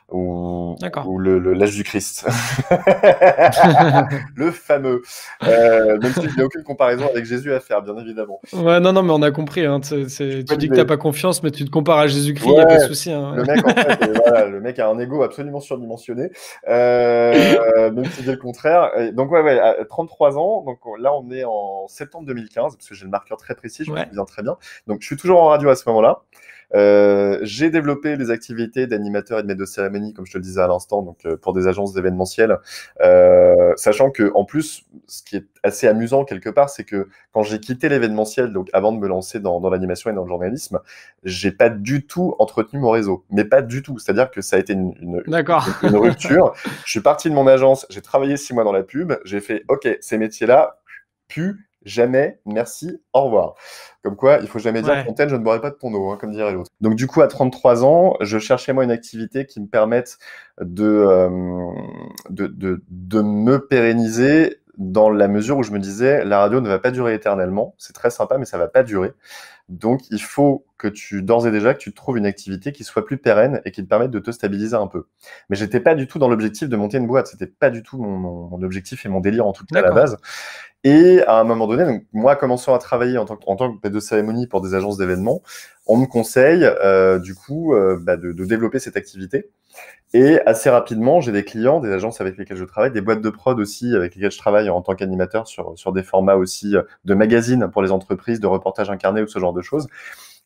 ou, ou le, l'âge du Christ, le fameux. Euh, même s'il n'y a aucune comparaison avec Jésus à faire, bien évidemment. Ouais, non, non, mais on a compris. Hein, tu dis que t'as pas confiance, mais tu te compares à Jésus-Christ, il a pas de souci. Hein. Le mec, en fait, le mec a un ego absolument surdimensionné, euh, même si c'est le contraire. Donc ouais, ouais, 33 ans. Donc là, on est en septembre 2015 parce que j'ai le marqueur très précis, je me souviens très bien. Donc je suis toujours en radio à ce moment-là. Euh, j'ai développé les activités d'animateur et de maître de cérémonie, comme je te le disais à l'instant, donc euh, pour des agences événementielles. Euh, sachant que, en plus, ce qui est assez amusant quelque part, c'est que quand j'ai quitté l'événementiel, donc avant de me lancer dans, dans l'animation et dans le journalisme, j'ai pas du tout entretenu mon réseau, mais pas du tout. C'est-à-dire que ça a été une, une, une, rupture. je suis parti de mon agence, j'ai travaillé six mois dans la pub, j'ai fait, ok, ces métiers-là, plus jamais, merci, au revoir. Comme quoi, il faut jamais dire Fontaine, je ne boirai pas de ton eau, hein, comme dirait l'autre. Donc du coup, à 33 ans, je cherchais moi une activité qui me permette euh, de, de, me pérenniser dans la mesure où je me disais la radio ne va pas durer éternellement, c'est très sympa mais ça va pas durer. Donc il faut que tu d'ores et déjà que tu trouves une activité qui soit plus pérenne et qui te permette de te stabiliser un peu. Mais j'étais pas du tout dans l'objectif de monter une boîte, c'était pas du tout mon, objectif et mon délire en tout cas à la base. Et à un moment donné, donc moi commençant à travailler en tant que, en tant que de cérémonie pour des agences d'événements, on me conseille euh, du coup euh, bah de, de, développer cette activité. Et assez rapidement, j'ai des clients, des agences avec lesquelles je travaille, des boîtes de prod aussi avec lesquelles je travaille en tant qu'animateur sur, sur des formats aussi euh, de magazines pour les entreprises, de reportages incarnés ou ce genre de choses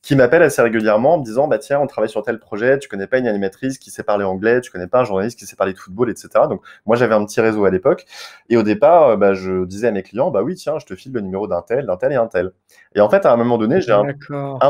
qui m'appelle assez régulièrement en me disant bah tiens on travaille sur tel projet tu connais pas une animatrice qui sait parler anglais tu connais pas un journaliste qui sait parler de football etc donc moi j'avais un petit réseau à l'époque et au départ euh, bah, je disais à mes clients bah oui tiens je te file le numéro d'un tel d'un tel et un tel et en fait à un moment donné j'ai un,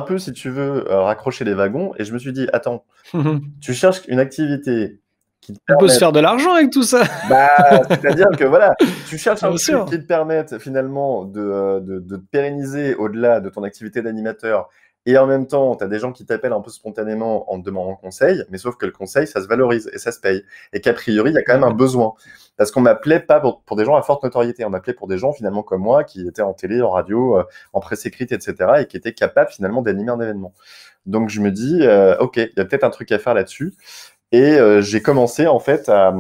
peu si tu veux euh, raccrocher les wagons et je me suis dit attends tu cherches une activité qui te On peut se faire de l'argent avec tout ça. Bah, C'est-à-dire que voilà, tu cherches un truc qui te permette finalement de, euh, de, de te pérenniser au-delà de ton activité d'animateur et en même temps, tu as des gens qui t'appellent un peu spontanément en te demandant conseil, mais sauf que le conseil, ça se valorise et ça se paye. Et qu'a priori, il y a quand même un besoin. Parce qu'on m'appelait pas pour, des gens à forte notoriété, on m'appelait pour des gens finalement comme moi, qui étaient en télé, en radio, euh, en presse écrite, etc., et qui étaient capables finalement d'animer un événement. Donc je me dis, euh, OK, il y a peut-être un truc à faire là-dessus. Et euh, j'ai commencé en fait à,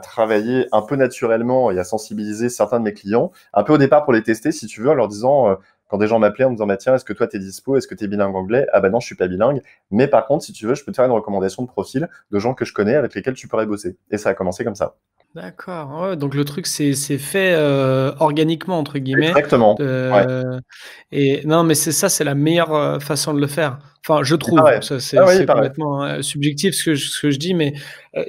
travailler un peu naturellement et à sensibiliser certains de mes clients, un peu au départ pour les tester, si tu veux, en leur disant quand des gens m'appelaient en me disant, bah, tiens, est-ce que toi, tu es dispo Est-ce que tu es bilingue anglais Ah bah non, je suis pas bilingue. Mais par contre, si tu veux, je peux te faire une recommandation de profil de gens que je connais avec lesquels tu pourrais bosser. Et ça a commencé comme ça. D'accord. Ah donc le truc, c'est fait euh, organiquement, entre guillemets. Exactement. Euh, et non, mais c'est ça, c'est la meilleure euh, façon de le faire. Enfin, je trouve. C'est ah complètement subjectif ce que, je, ce que je dis, mais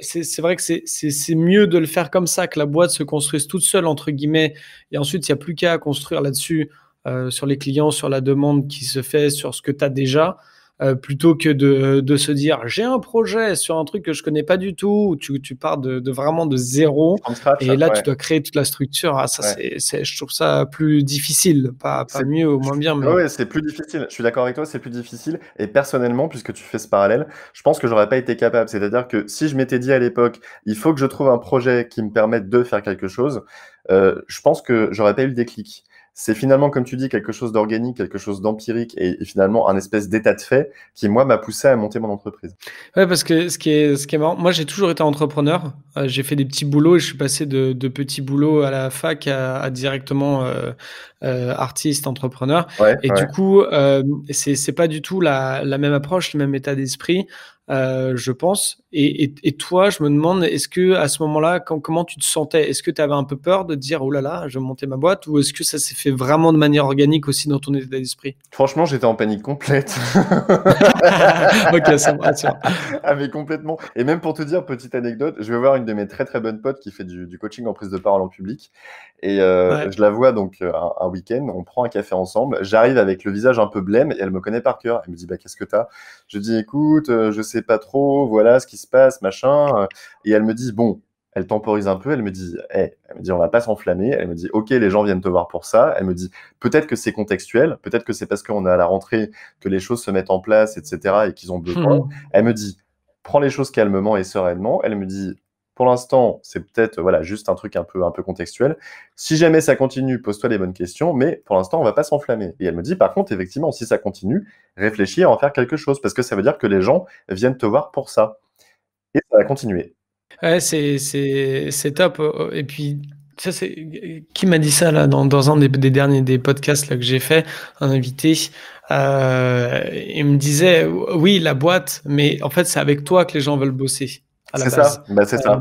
c'est vrai que c'est mieux de le faire comme ça, que la boîte se construise toute seule, entre guillemets. Et ensuite, il n'y a plus qu'à construire là-dessus euh, sur les clients, sur la demande qui se fait, sur ce que tu as déjà, euh, plutôt que de, se dire j'ai un projet sur un truc que je connais pas du tout, tu, tu pars de, vraiment de zéro et là tu dois créer toute la structure. Ah, c'est, je trouve ça plus difficile, pas, pas mieux ou moins bien. Mais... Oui, c'est plus difficile. Je suis d'accord avec toi, c'est plus difficile. Et personnellement, puisque tu fais ce parallèle, je pense que j'aurais pas été capable. C'est-à-dire que si je m'étais dit à l'époque, il faut que je trouve un projet qui me permette de faire quelque chose, euh, je pense que j'aurais pas eu le déclic c'est finalement, comme tu dis, quelque chose d'organique, quelque chose d'empirique et, finalement un espèce d'état de fait qui, moi, m'a poussé à monter mon entreprise. Ouais, parce que ce qui est, ce qui est marrant, moi, j'ai toujours été entrepreneur. Euh, j'ai fait des petits boulots et je suis passé de, de petits boulots à la fac à, directement euh, euh, artiste, entrepreneur. et du coup, euh, c'est pas du tout la, la même approche, le même état d'esprit. Euh, je pense. Et, toi, je me demande, est-ce que à ce moment-là, comment tu te sentais Est-ce que tu avais un peu peur de dire, oh là là, je vais monter ma boîte Ou est-ce que ça s'est fait vraiment de manière organique aussi dans ton état d'esprit Franchement, j'étais en panique complète. ok, ça me rassure. Ah, mais complètement. Et même pour te dire, petite anecdote, je vais voir une de mes très très bonnes potes qui fait du, coaching en prise de parole en public. Et euh, je la vois donc euh, un, week-end, on prend un café ensemble. J'arrive avec le visage un peu blême et elle me connaît par cœur. Elle me dit, bah, qu'est-ce que tu as Je dis, écoute, euh, je sais pas trop, voilà ce qui se passe, machin. Euh, et elle me dit, bon, elle temporise un peu, elle me dit, eh, elle me dit, on va pas s'enflammer. Elle me dit, ok, les gens viennent te voir pour ça. Elle me dit, peut-être que c'est contextuel, peut-être que c'est parce qu'on est à la rentrée que les choses se mettent en place, etc., et qu'ils ont besoin. Mmh. Elle me dit, prends les choses calmement et sereinement. Elle me dit, pour l'instant, c'est peut-être voilà juste un truc un peu un peu contextuel. Si jamais ça continue, pose-toi les bonnes questions, mais pour l'instant, on va pas s'enflammer. Et elle me dit par contre, effectivement, si ça continue, réfléchis à en faire quelque chose parce que ça veut dire que les gens viennent te voir pour ça continuer c'est top. Et puis, ça, qui m'a dit ça là dans, dans un des, des, derniers des podcasts là, que j'ai fait, un invité, euh, il me disait oui la boîte, mais en fait c'est avec toi que les gens veulent bosser. Bah, c'est ça, c'est euh, ça.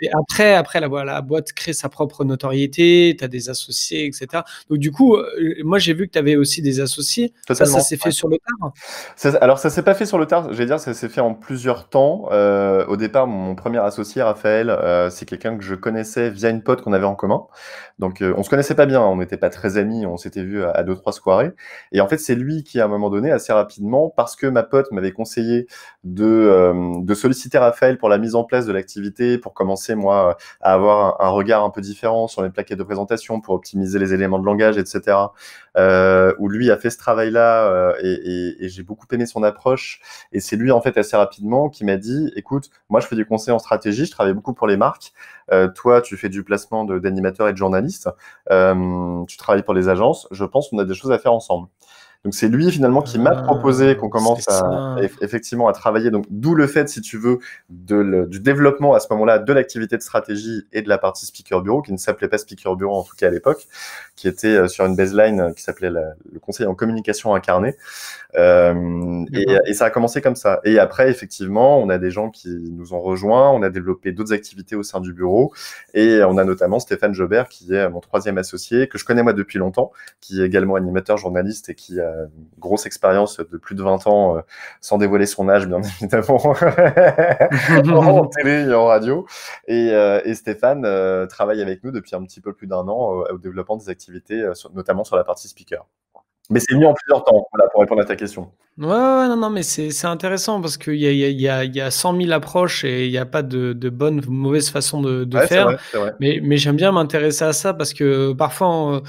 Et après, après la, la, boîte crée sa propre notoriété, tu as des associés, etc. Donc du coup, euh, moi j'ai vu que tu avais aussi des associés. Ça, ça s'est fait sur le tard. alors ça s'est pas fait sur le tard, je vais dire, ça s'est fait en plusieurs temps. Euh, au départ, mon premier associé, Raphaël, c'est quelqu'un que je connaissais via une pote qu'on avait en commun. Donc, euh, on se connaissait pas bien, hein, on n'était pas très amis, on s'était vu à, deux, trois soirées. Et en fait, c'est lui qui, à un moment donné, assez rapidement, parce que ma pote m'avait conseillé euh, de, solliciter Raphaël pour la mise en place de l'activité, pour commencer, moi, à avoir un, un regard un peu différent sur les plaquettes de présentation, pour optimiser les éléments de langage, etc euh, où lui a fait ce travail-là euh, et, j'ai beaucoup aimé son approche. Et c'est lui, en fait, assez rapidement qui m'a dit, écoute, moi, je fais du conseil en stratégie, je travaille beaucoup pour les marques. Euh, toi, tu fais du placement d'animateurs et de journalistes. Euh, tu travailles pour les agences. Je pense qu'on a des choses à faire ensemble. Donc c'est lui finalement qui m'a ah, proposé qu'on commence effectivement à travailler. Donc d'où le fait, si tu veux, du développement à ce moment-là de l'activité de stratégie et de la partie speaker bureau, qui ne s'appelait pas speaker bureau en tout cas à l'époque, qui était euh, sur une baseline euh, qui s'appelait le conseil en communication incarné. Euh, et, et, ça a commencé comme ça. Et après, effectivement, on a des gens qui nous ont rejoints, on a développé d'autres activités au sein du bureau, et on a notamment Stéphane Jobert, qui est mon troisième associé, que je connais moi depuis longtemps, qui est également animateur, journaliste et qui a euh, grosse expérience de plus de 20 ans, euh, sans dévoiler son âge, bien évidemment, en télé et en radio. Et, euh, Stéphane travaille avec nous depuis un petit peu plus d'un an au développement des activités, notamment sur la partie speaker. Mais c'est mis en plusieurs temps, là, pour répondre à ta question. Ouais, non, non, mais c'est intéressant parce qu'il y a, y, a, 100 000 approches et il n'y a pas de, bonne ou mauvaise façon de, faire. Mais, j'aime bien m'intéresser à ça parce que parfois,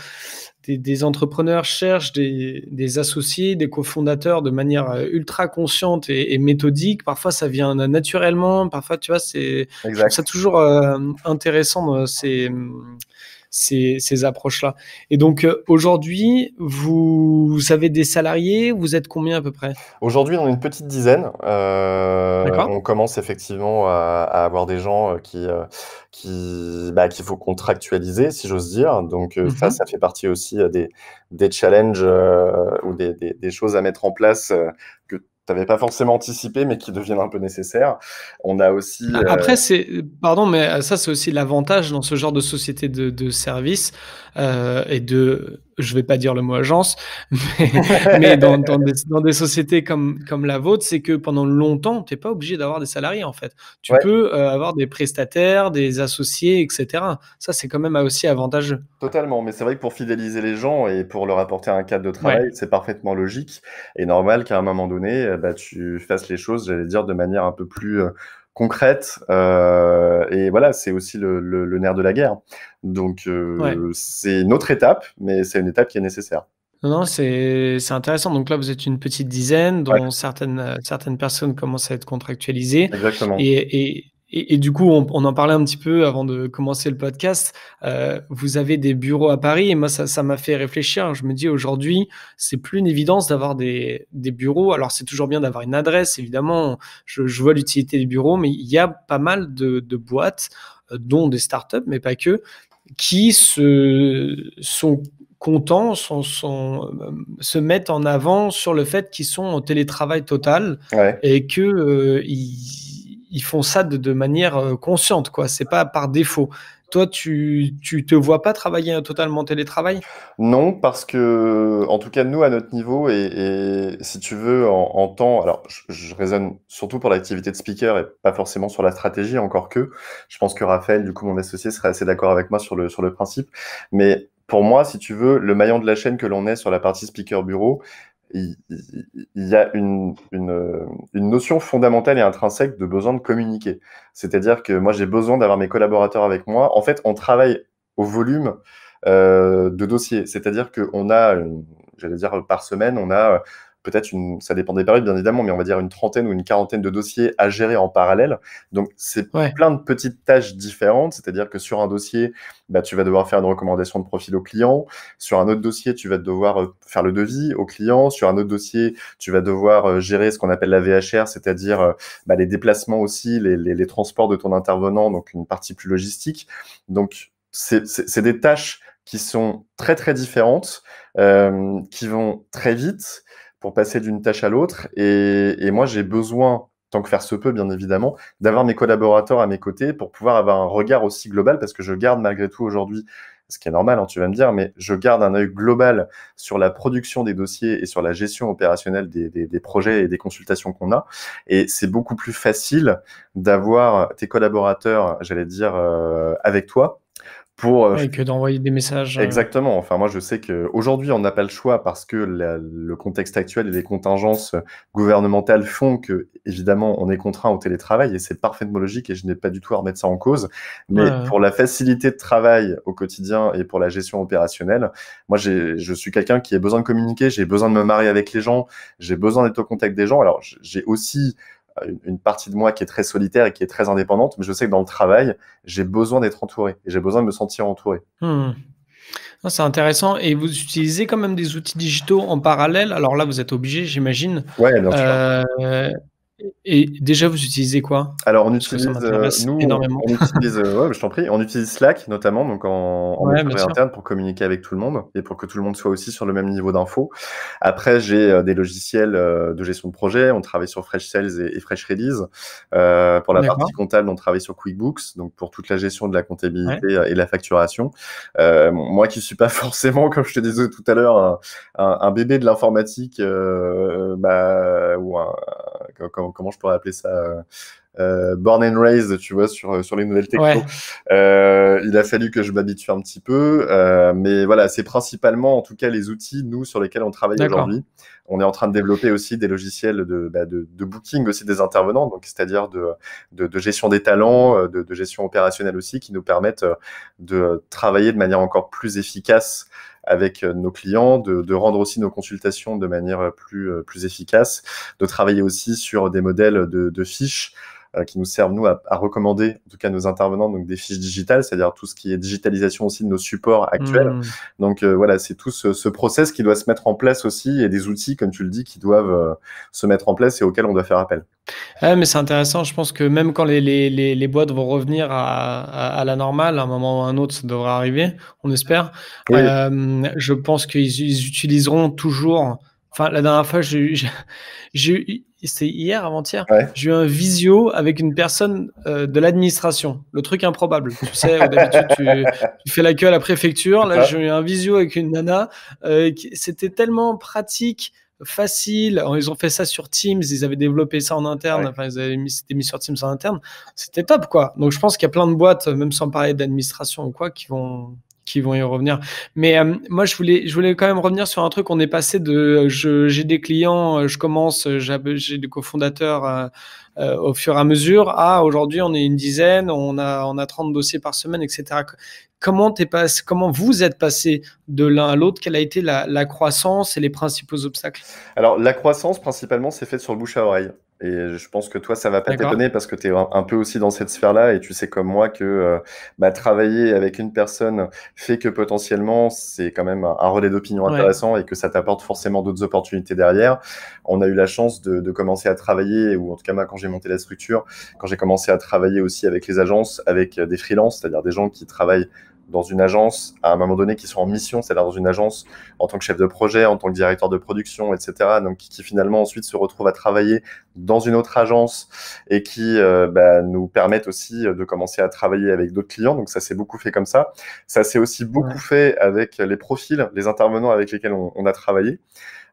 des, entrepreneurs cherchent des, associés, des cofondateurs de manière euh, ultra consciente et, méthodique. Parfois, ça vient naturellement. Parfois, tu vois, c'est ça toujours euh, intéressant. Euh, c'est ces, approches-là. Et donc euh, aujourd'hui, vous, avez des salariés, vous êtes combien à peu près Aujourd'hui, on est une petite dizaine. Euh, on commence effectivement à, avoir des gens euh, qui qui bah, qu'il faut contractualiser, si j'ose dire. Donc ça, mhm. ça fait partie aussi des, des challenges ou des, des, choses à mettre en place que n'avais pas forcément anticipé, mais qui deviennent un peu nécessaires. On a aussi. Après, euh, c'est. Pardon, mais euh, ça, c'est aussi l'avantage dans ce genre de société de, de service. Euh, et de, je vais pas dire le mot agence, mais, dans, des, sociétés comme, comme la vôtre, c'est que pendant longtemps, tu n'es pas obligé d'avoir des salariés en fait. Tu peux euh, avoir des prestataires, des associés, etc. Ça, c'est quand même aussi avantageux. Totalement, mais c'est vrai que pour fidéliser les gens et pour leur apporter un cadre de travail, c'est parfaitement logique et normal qu'à un moment donné, euh, bah, tu fasses les choses, j'allais dire, de manière un peu plus concrète. Euh, et voilà, c'est aussi le, nerf de la guerre. Donc, euh, c'est notre étape, mais c'est une étape qui est nécessaire. Non, non, c'est intéressant. Donc là, vous êtes une petite dizaine dont certaines, euh, certaines personnes commencent à être contractualisées. Exactement. et, et, du coup, on, en parlait un petit peu avant de commencer le podcast. Euh, vous avez des bureaux à Paris et moi, ça m'a fait réfléchir. Je me dis aujourd'hui, c'est plus une évidence d'avoir des, bureaux. Alors, c'est toujours bien d'avoir une adresse, évidemment. Je, vois l'utilité des bureaux, mais il y a pas mal de, boîtes, euh, dont des startups, mais pas que, qui se sont contents sont, sont, euh, se mettent en avant sur le fait qu'ils sont en télétravail total et que ils, ils font ça de, manière euh, consciente, quoi. C'est pas par défaut. Toi, tu, tu te vois pas travailler euh, totalement télétravail Non, parce que, en tout cas, nous, à notre niveau, et, si tu veux, en, temps, alors je, je, raisonne surtout pour l'activité de speaker et pas forcément sur la stratégie, encore que je pense que Raphaël, du coup, mon associé, serait assez d'accord avec moi sur le, sur le principe. Mais pour moi, si tu veux, le maillon de la chaîne que l'on est sur la partie speaker bureau, il y a une, une, notion fondamentale et intrinsèque de besoin de communiquer. C'est-à-dire que moi, j'ai besoin d'avoir mes collaborateurs avec moi. En fait, on travaille au volume euh, de dossiers. C'est-à-dire qu'on a, j'allais dire, par semaine, on a peut-être une, ça dépend des périodes bien évidemment, mais on va dire une trentaine ou une quarantaine de dossiers à gérer en parallèle. Donc c'est plein de petites tâches différentes, c'est-à-dire que sur un dossier, bah, tu vas devoir faire une recommandation de profil au client, sur un autre dossier, tu vas devoir euh, faire le devis au client, sur un autre dossier, tu vas devoir euh, gérer ce qu'on appelle la VHR, c'est-à-dire euh, bah, les déplacements aussi, les, les, transports de ton intervenant, donc une partie plus logistique. Donc c'est des tâches qui sont très très différentes, qui vont très vite, pour passer d'une tâche à l'autre. Et, moi, j'ai besoin, tant que faire se peut, bien évidemment, d'avoir mes collaborateurs à mes côtés pour pouvoir avoir un regard aussi global, parce que je garde malgré tout aujourd'hui, ce qui est normal, hein, tu vas me dire, mais je garde un œil global sur la production des dossiers et sur la gestion opérationnelle des, projets et des consultations qu'on a. Et c'est beaucoup plus facile d'avoir tes collaborateurs, j'allais dire, euh, avec toi pour... Euh, que d'envoyer des messages. Euh. Exactement. Enfin, moi, je sais qu'aujourd'hui, on n'a pas le choix parce que le contexte actuel et les contingences gouvernementales font que, évidemment, on est contraint au télétravail et c'est parfaitement logique et je n'ai pas du tout à remettre ça en cause. Mais pour la facilité de travail au quotidien et pour la gestion opérationnelle, moi, je suis quelqu'un qui a besoin de communiquer, j'ai besoin de me marier avec les gens, j'ai besoin d'être au contact des gens. Alors, j'ai aussi une partie de moi qui est très solitaire et qui est très indépendante, mais je sais que dans le travail, j'ai besoin d'être entouré et j'ai besoin de me sentir entouré. Hmm. Ah, c'est intéressant. Et vous utilisez quand même des outils digitaux en parallèle. Alors là, vous êtes obligé, j'imagine. Ouais, bien euh, et déjà, vous utilisez quoi Alors, on utilise, euh, nous, énormément. On, utilise, euh, ouais, je t'en prie, on utilise Slack notamment, donc en, interne pour communiquer avec tout le monde et pour que tout le monde soit aussi sur le même niveau d'info. Après, j'ai euh, des logiciels de gestion de projet. On travaille sur Fresh Sales et, Fresh Release. pour la partie comptable, on travaille sur QuickBooks, donc pour toute la gestion de la comptabilité et la facturation. moi, qui suis pas forcément, comme je te disais tout à l'heure, un, un, bébé de l'informatique bah, ou un, comment, je pourrais appeler ça euh, euh, born and raised, tu vois, sur, euh, sur les nouvelles techniques. il a fallu que je m'habitue un petit peu, mais voilà, c'est principalement, en tout cas, les outils, nous, sur lesquels on travaille aujourd'hui. On est en train de développer aussi des logiciels de, bah, booking aussi des intervenants, donc c'est-à-dire de, de, gestion des talents, de, gestion opérationnelle aussi, qui nous permettent de travailler de manière encore plus efficace avec euh, nos clients, de, rendre aussi nos consultations de manière euh, plus, euh, plus efficace, de travailler aussi sur des modèles de fiches euh, qui nous servent, nous, à, recommander, en tout cas, nos intervenants, donc des fiches digitales, c'est-à-dire tout ce qui est digitalisation aussi de nos supports actuels. Hmm. Donc, euh, voilà, c'est tout ce, process qui doit se mettre en place aussi et des outils, comme tu le dis, qui doivent euh, se mettre en place et auxquels on doit faire appel. mais c'est intéressant. Je pense que même quand les, les, les, boîtes vont revenir à, la normale, à un moment ou à un autre, ça devrait arriver, on espère. je pense qu'ils utiliseront toujours. Enfin, la dernière fois, j'ai eu C'était hier, avant-hier, j'ai eu un visio avec une personne euh, de l'administration. Le truc improbable. Tu sais, euh, d'habitude, tu, fais la queue à la préfecture. Là, j'ai eu un visio avec une nana. Euh, c'était tellement pratique, facile. ils ont fait ça sur Teams. Ils avaient développé ça en interne. Enfin, ils avaient mis, mis sur Teams en interne. C'était top, quoi. Donc, je pense qu'il y a plein de boîtes, même sans parler d'administration ou quoi, qui vont qui vont y revenir. Mais euh, moi, je voulais, je voulais quand même revenir sur un truc. On est passé de euh, j'ai des clients, euh, je commence, j'ai des cofondateurs au fur et à mesure à aujourd'hui, on est une dizaine, on a, on a 30 dossiers par semaine, etc. Comment, es passé, comment vous êtes passé de l'un à l'autre Quelle a été la, la croissance et les principaux obstacles Alors, la croissance, principalement, c'est faite sur le bouche à oreille. Et je pense que toi, ça va pas t'étonner parce que tu es un, peu aussi dans cette sphère-là et tu sais comme moi que euh, bah, travailler avec une personne fait que potentiellement c'est quand même un relais d'opinion intéressant et que ça t'apporte forcément d'autres opportunités derrière. On a eu la chance de, de, commencer à travailler, ou en tout cas moi quand j'ai monté la structure, quand j'ai commencé à travailler aussi avec les agences, avec euh, des freelances, c'est-à-dire des gens qui travaillent dans une agence à un moment donné qui sont en mission, c'est-à-dire dans une agence en tant que chef de projet, en tant que directeur de production, etc. Donc qui, finalement ensuite se retrouvent à travailler dans une autre agence et qui euh, bah, nous permettent aussi euh, de commencer à travailler avec d'autres clients. Donc ça s'est beaucoup fait comme ça. Ça s'est aussi beaucoup fait avec les profils, les intervenants avec lesquels on a travaillé.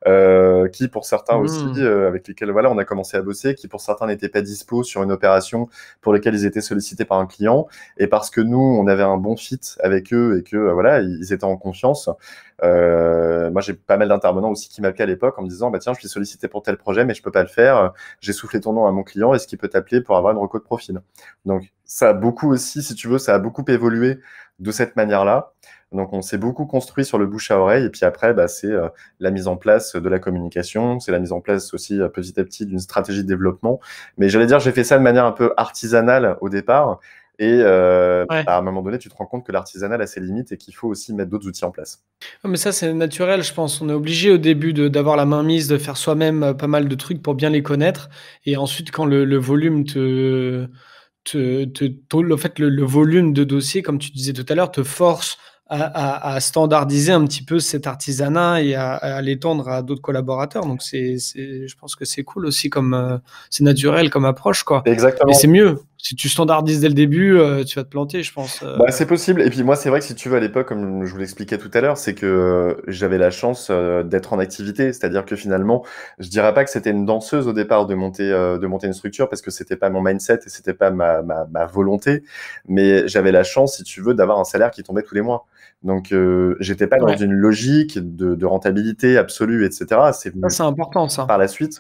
Euh, qui pour certains hmm. aussi, euh, avec lesquels voilà, on a commencé à bosser, qui pour certains n'étaient pas dispo sur une opération pour laquelle ils étaient sollicités par un client, et parce que nous, on avait un bon fit avec eux et que voilà, ils étaient en confiance. Euh, moi, j'ai pas mal d'intervenants aussi qui m'appelaient à l'époque en me disant, bah tiens, je suis sollicité pour tel projet, mais je peux pas le faire. J'ai soufflé ton nom à mon client, est-ce qu'il peut t'appeler pour avoir une reco de profil Donc ça a beaucoup aussi, si tu veux, ça a beaucoup évolué de cette manière-là. Donc, on s'est beaucoup construit sur le bouche à oreille. Et puis après, bah, c'est euh, la mise en place de la communication. C'est la mise en place aussi euh, petit à petit d'une stratégie de développement. Mais j'allais dire, j'ai fait ça de manière un peu artisanale au départ. Et euh, bah, à un moment donné, tu te rends compte que l'artisanal a ses limites et qu'il faut aussi mettre d'autres outils en place. Ah, mais ça, c'est naturel, je pense. On est obligé au début d'avoir la main mise, de faire soi-même pas mal de trucs pour bien les connaître. Et ensuite, quand le, volume te, fait, le, volume de dossiers, comme tu disais tout à l'heure, te force à, à, standardiser un petit peu cet artisanat et à, à l'étendre à d'autres collaborateurs. Donc, c'est, je pense que c'est cool aussi, comme euh, c'est naturel comme approche. Quoi. Exactement. Mais c'est mieux. Si tu standardises dès le début, euh, tu vas te planter, je pense. Euh. Bah, c'est possible. Et puis, moi, c'est vrai que si tu veux, à l'époque, comme je vous l'expliquais tout à l'heure, c'est que j'avais la chance d'être en activité. C'est-à-dire que finalement, je dirais pas que c'était une danseuse au départ de monter, de monter une structure parce que c'était pas mon mindset et c'était pas ma, ma, ma volonté. Mais j'avais la chance, si tu veux, d'avoir un salaire qui tombait tous les mois. Donc, euh, j'étais pas dans une logique de, rentabilité absolue, etc. C'est, important, ça. Par la suite,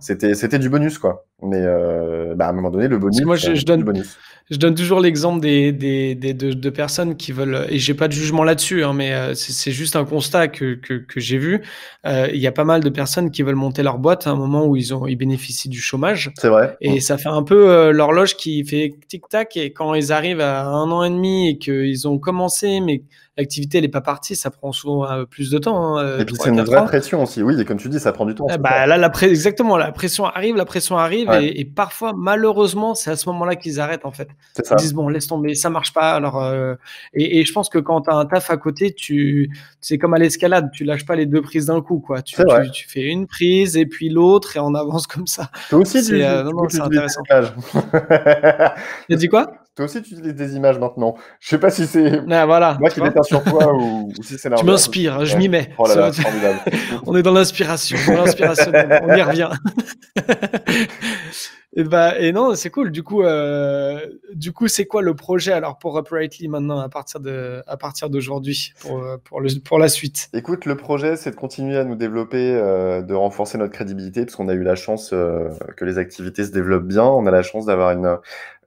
c'était du bonus, quoi. Mais euh, bah à un moment donné, le bonus. Euh, je, donne, je donne toujours l'exemple des, des, des de, de, personnes qui veulent, et j'ai pas de jugement là-dessus, hein, mais euh, c'est juste un constat que, que, que j'ai vu. Euh, il y a pas mal de personnes qui veulent monter leur boîte à un moment où ils, ont, ils bénéficient du chômage. C'est vrai. Et ça fait un peu l'horloge qui fait tic-tac, et quand ils arrivent à un an et demi et qu'ils ont commencé, mais l'activité n'est pas partie, ça prend souvent euh, plus de temps. Hein, euh, et puis c'est une vraie pression aussi, oui, et comme tu dis, ça prend du temps. Ah bah, là, la exactement, la pression arrive, la pression arrive, et, parfois, malheureusement, c'est à ce moment-là qu'ils arrêtent en fait. Ils disent, bon, laisse tomber, ça marche pas. Alors, euh, et, je pense que quand tu as un taf à côté, tu c'est comme à l'escalade, tu lâches pas les deux prises d'un coup, quoi. Tu, tu, tu, fais une prise et puis l'autre, et on avance comme ça. Toi aussi du, non, non, c'est intéressant. Tu dit quoi toi aussi, tu utilises des images maintenant. Je sais pas si c'est ah, voilà, moi qui l'éteins sur toi ou, si c'est Tu m'inspires, je m'y mets. Oh là là, formidable. on est dans l'inspiration, on y revient. et, eh bah, ben, et non, c'est cool. Du coup, euh, du coup, c'est quoi le projet alors pour Uprightly maintenant à partir de à partir d'aujourd'hui pour euh, pour, le, pour la suite Écoute, le projet, c'est de continuer à nous développer, euh, de renforcer notre crédibilité parce qu'on a eu la chance euh, que les activités se développent bien. On a la chance d'avoir une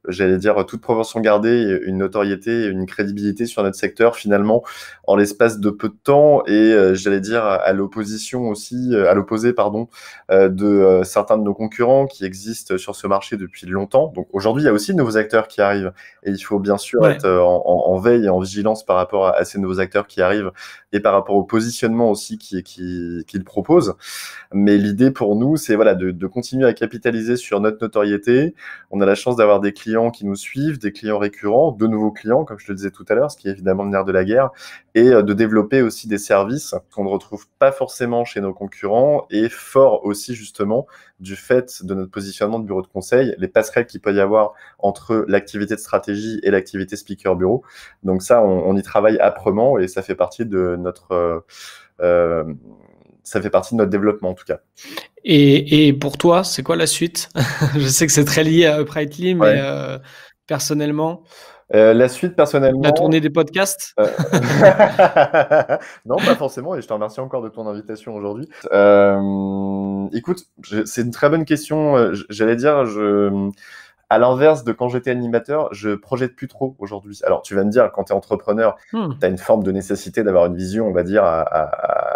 j'allais dire, toute proportion gardée, une notoriété, une crédibilité sur notre secteur finalement en l'espace de peu de temps et euh, j'allais dire à l'opposition aussi, euh, à l'opposé pardon, euh, de certains de nos concurrents qui existent sur ce marché depuis longtemps. Donc aujourd'hui, il y a aussi de nouveaux acteurs qui arrivent et il faut bien sûr être en, veille et en vigilance par rapport à, ces nouveaux acteurs qui arrivent et par rapport au positionnement aussi qu'ils proposent. Mais l'idée pour nous, c'est voilà de continuer à capitaliser sur notre notoriété. On a la chance d'avoir des clients qui nous suivent, des clients récurrents, de nouveaux clients, comme je le disais tout à l'heure, ce qui est évidemment le nerf de la guerre, et euh, de développer aussi des services qu'on ne retrouve pas forcément chez nos concurrents et fort aussi justement du fait de notre positionnement de bureau de conseil, les passerelles qu'il peut y avoir entre l'activité de stratégie et l'activité speaker bureau. Donc ça, on, y travaille âprement et ça fait partie de notre... Euh, euh, ça fait partie de notre développement en tout cas. Et, pour toi, c'est quoi la suite Je sais que c'est très lié à Uprightly, mais euh, personnellement. Euh, la suite, personnellement. La tournée des podcasts euh, Non, pas forcément, et je te remercie encore de ton invitation aujourd'hui. Écoute, c'est une très bonne question. J'allais dire, je. À l'inverse de quand j'étais animateur, je projette plus trop aujourd'hui. Alors, tu vas me dire, quand tu es entrepreneur, hmm. tu as une forme de nécessité d'avoir une vision, on va dire, à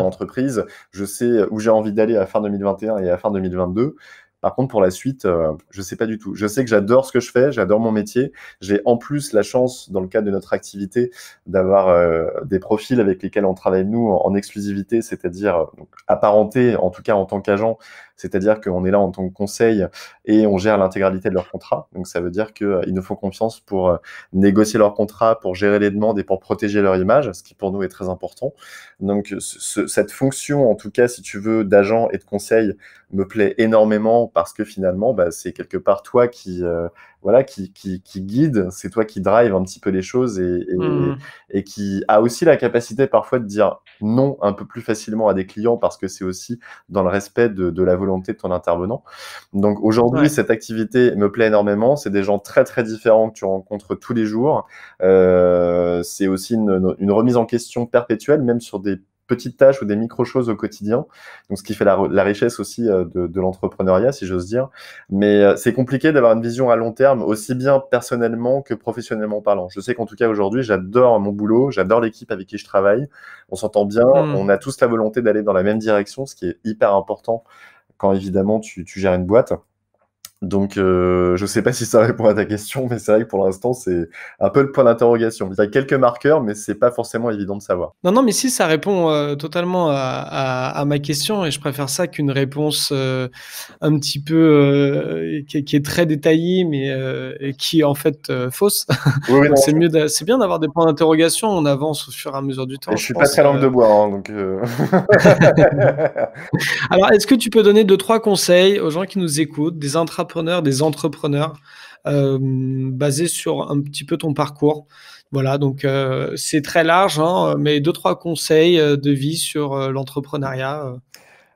entreprise. Je sais euh, où j'ai envie d'aller à fin 2021 et à fin 2022. Par contre, pour la suite, euh, je ne sais pas du tout. Je sais que j'adore ce que je fais, j'adore mon métier. J'ai en plus la chance, dans le cadre de notre activité, d'avoir euh, des profils avec lesquels on travaille, nous, en, en exclusivité, c'est-à-dire apparentés, en tout cas en tant qu'agent, c'est-à-dire qu'on est là en tant que conseil et on gère l'intégralité de leur contrat. Donc ça veut dire qu'ils euh, nous font confiance pour euh, négocier leur contrat, pour gérer les demandes et pour protéger leur image, ce qui pour nous est très important. Donc cette fonction, en tout cas, si tu veux, d'agent et de conseil me plaît énormément parce que finalement, bah, c'est quelque part toi qui... Euh, voilà, qui, qui, guide, c'est toi qui drive un petit peu les choses et, mmh. et, qui a aussi la capacité parfois de dire non un peu plus facilement à des clients parce que c'est aussi dans le respect de, la volonté de ton intervenant. Donc aujourd'hui, cette activité me plaît énormément. C'est des gens très très différents que tu rencontres tous les jours. Euh, c'est aussi une remise en question perpétuelle, même sur des petites tâches ou des micro-choses au quotidien. Donc, ce qui fait la, richesse aussi euh, de, l'entrepreneuriat, si j'ose dire. Mais euh, c'est compliqué d'avoir une vision à long terme, aussi bien personnellement que professionnellement parlant. Je sais qu'en tout cas, aujourd'hui, j'adore mon boulot, j'adore l'équipe avec qui je travaille. On s'entend bien, hmm. on a tous la volonté d'aller dans la même direction, ce qui est hyper important quand évidemment tu gères une boîte. Donc, euh, je ne sais pas si ça répond à ta question, mais c'est vrai que pour l'instant, c'est un peu le point d'interrogation. Il y a quelques marqueurs, mais c'est pas forcément évident de savoir. Non, non, mais si, ça répond euh, totalement à, ma question, et je préfère ça qu'une réponse euh, un petit peu qui, est très détaillée, mais qui est en fait fausse. Oui, c'est mieux, c'est bien d'avoir des points d'interrogation. On avance au fur et à mesure du temps. je, ne suis pas très langue de bois, hein, donc. Alors, est-ce que tu peux donner deux trois conseils aux gens qui nous écoutent, des intra des entrepreneurs, euh, basés sur un petit peu ton parcours. Voilà, donc euh, c'est très large, hein, mais deux, trois conseils euh, de vie sur l'entrepreneuriat.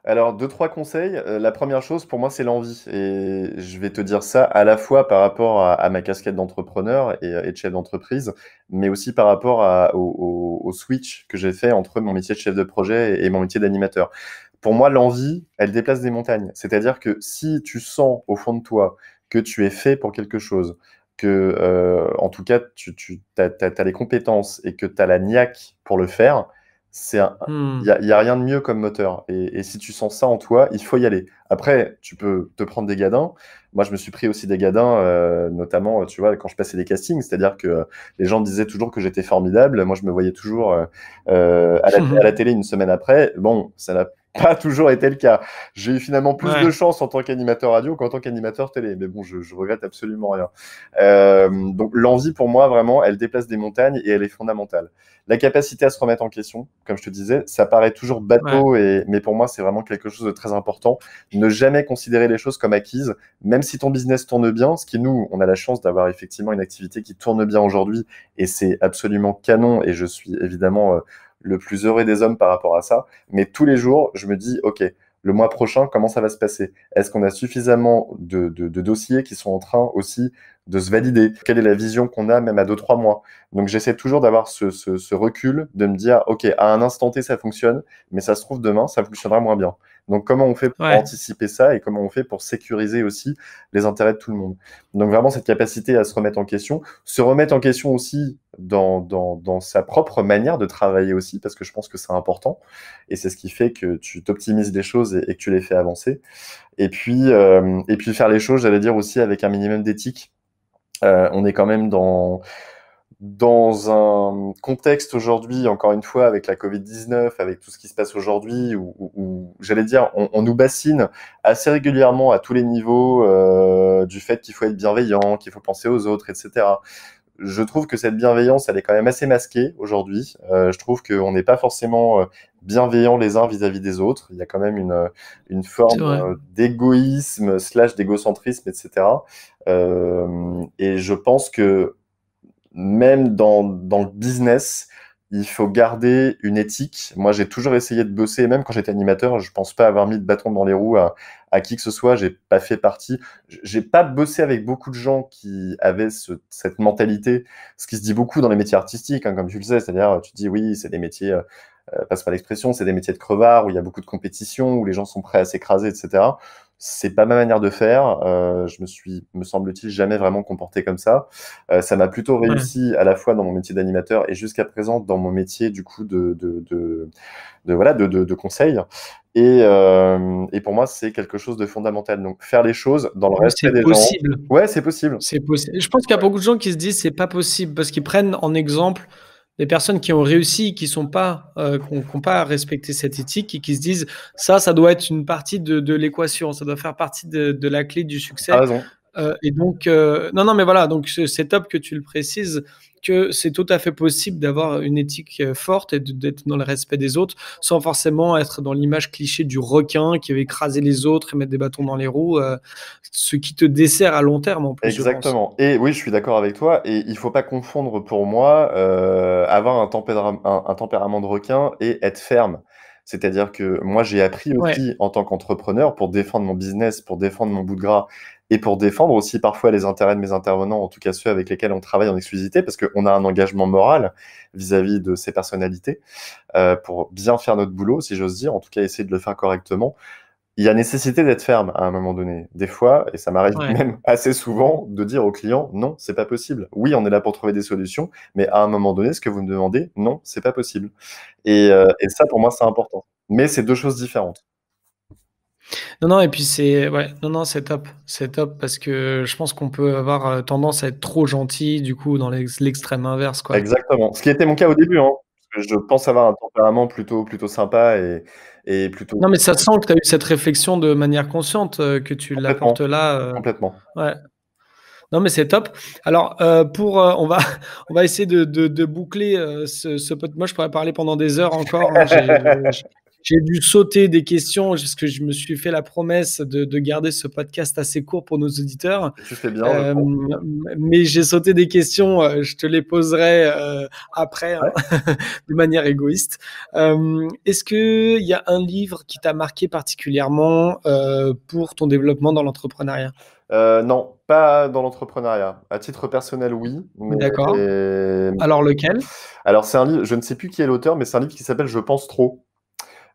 Alors, deux, trois conseils. la première chose, pour moi, c'est l'envie. Et je vais te dire ça à la fois par rapport à, ma casquette d'entrepreneur et, de chef d'entreprise, mais aussi par rapport au, switch que j'ai fait entre mon métier de chef de projet et mon métier d'animateur pour moi, l'envie, elle déplace des montagnes. C'est-à-dire que si tu sens au fond de toi que tu es fait pour quelque chose, que, euh, en tout cas, tu, as, les compétences et que tu as la niaque pour le faire, il n'y il a, a, rien de mieux comme moteur. Et, si tu sens ça en toi, il faut y aller. Après, tu peux te prendre des gadins. Moi, je me suis pris aussi des gadins, euh, notamment, tu vois, quand je passais des castings. C'est-à-dire que euh, les gens disaient toujours que j'étais formidable. Moi, je me voyais toujours à, la, à, la, télé une semaine après. Bon, ça n'a pas toujours été le cas. J'ai eu finalement plus de chance en tant qu'animateur radio qu'en tant qu'animateur télé. Mais bon, je, je regrette absolument rien. Euh, donc l'envie, pour moi, vraiment, elle déplace des montagnes et elle est fondamentale. La capacité à se remettre en question, comme je te disais, ça paraît toujours bateau, et, mais pour moi, c'est vraiment quelque chose de très important. Ne jamais considérer les choses comme acquises, même si ton business tourne bien, ce qui nous, on a la chance d'avoir effectivement une activité qui tourne bien aujourd'hui, et c'est absolument canon, et je suis évidemment... Euh, le plus heureux des hommes par rapport à ça. Mais tous les jours, je me dis, OK, le mois prochain, comment ça va se passer Est-ce qu'on a suffisamment de, dossiers qui sont en train aussi de se valider Quelle est la vision qu'on a même à 2-3 mois Donc j'essaie toujours d'avoir ce, ce recul, de me dire, OK, à un instant T, ça fonctionne, mais ça se trouve demain, ça fonctionnera moins bien. Donc, comment on fait pour anticiper ça et comment on fait pour sécuriser aussi les intérêts de tout le monde Donc, vraiment, cette capacité à se remettre en question, se remettre en question aussi dans, dans, dans sa propre manière de travailler aussi, parce que je pense que c'est important et c'est ce qui fait que tu t'optimises des choses et, que tu les fais avancer. Et puis, euh, et puis faire les choses, j'allais dire aussi avec un minimum d'éthique. Euh, on est quand même dans dans un contexte aujourd'hui, encore une fois, avec la Covid-19, avec tout ce qui se passe aujourd'hui, où, j'allais dire, on, nous bassine assez régulièrement à tous les niveaux euh, du fait qu'il faut être bienveillant, qu'il faut penser aux autres, etc. Je trouve que cette bienveillance, elle est quand même assez masquée aujourd'hui. Euh, je trouve qu'on n'est pas forcément euh, bienveillant les uns vis-à-vis des autres. Il y a quand même une, une forme euh, d'égoïsme slash d'égocentrisme, etc. Euh, et je pense que même dans, dans, le business, il faut garder une éthique. Moi, j'ai toujours essayé de bosser, même quand j'étais animateur, je pense pas avoir mis de bâton dans les roues à, à qui que ce soit. J'ai pas fait partie. J'ai pas bossé avec beaucoup de gens qui avaient cette mentalité, ce qui se dit beaucoup dans les métiers artistiques, hein, comme tu le sais. C'est-à-dire, tu dis oui, c'est des métiers, euh, passe par l'expression, c'est des métiers de crevard où il y a beaucoup de compétition, où les gens sont prêts à s'écraser, etc c'est pas ma manière de faire. Euh, je me suis, me semble-t-il, jamais vraiment comporté comme ça. Euh, ça m'a plutôt réussi à la fois dans mon métier d'animateur et jusqu'à présent dans mon métier du coup de, de, voilà de, de, conseil. Et, euh, et, pour moi, c'est quelque chose de fondamental. Donc, faire les choses dans le respect des possible. gens. Ouais, c'est possible. C'est possible. Je pense qu'il y a beaucoup de gens qui se disent c'est pas possible parce qu'ils prennent en exemple des personnes qui ont réussi, qui sont pas, euh, qu pas respecté cette éthique et qui se disent ça, ça doit être une partie de, l'équation, ça doit faire partie de, la clé du succès. Euh, et donc, euh, non, non, mais voilà, donc c'est top que tu le précises c'est tout à fait possible d'avoir une éthique euh, forte et d'être dans le respect des autres sans forcément être dans l'image cliché du requin qui va écrasé les autres et mettre des bâtons dans les roues, euh, ce qui te dessert à long terme en plus. Exactement. Et oui, je suis d'accord avec toi. Et il faut pas confondre pour moi euh, avoir un, un, tempérament de requin et être ferme. C'est-à-dire que moi, j'ai appris aussi en tant qu'entrepreneur pour défendre mon business, pour défendre mon bout de gras et pour défendre aussi parfois les intérêts de mes intervenants, en tout cas ceux avec lesquels on travaille en exclusivité, parce qu'on a un engagement moral vis-à-vis de ces personnalités, euh, pour bien faire notre boulot, si j'ose dire, en tout cas essayer de le faire correctement. Il y a nécessité d'être ferme à un moment donné. Des fois, et ça m'arrive même assez souvent, de dire aux clients non, c'est pas possible. Oui, on est là pour trouver des solutions, mais à un moment donné, ce que vous me demandez, non, c'est pas possible. Et, euh, et ça, pour moi, c'est important. Mais c'est deux choses différentes. Non, non, et puis c'est ouais, non, non, c'est top, c'est top parce que je pense qu'on peut avoir euh, tendance à être trop gentil du coup dans l'extrême inverse, quoi. Exactement. Ce qui était mon cas au début, hein. je pense avoir un tempérament plutôt plutôt sympa et, et plutôt. Non, mais ça sent que tu as eu cette réflexion de manière consciente euh, que tu l'apportes là. Euh, Complètement. Ouais. Non, mais c'est top. Alors, pour, on, va, on va essayer de, boucler ce, pote Moi, je pourrais parler pendant des heures encore. Hein, j'ai dû sauter des questions parce que je me suis fait la promesse de, garder ce podcast assez court pour nos auditeurs. fais bien. Euh, mais j'ai sauté des questions, euh, je te les poserai euh, après, hein, de manière égoïste. Est-ce qu'il y a un livre qui t'a marqué particulièrement pour ton développement dans l'entrepreneuriat non, pas dans l'entrepreneuriat. À titre personnel, oui. D'accord. Alors lequel Alors c'est un livre, je ne sais plus qui est l'auteur, mais c'est un livre qui s'appelle Je pense trop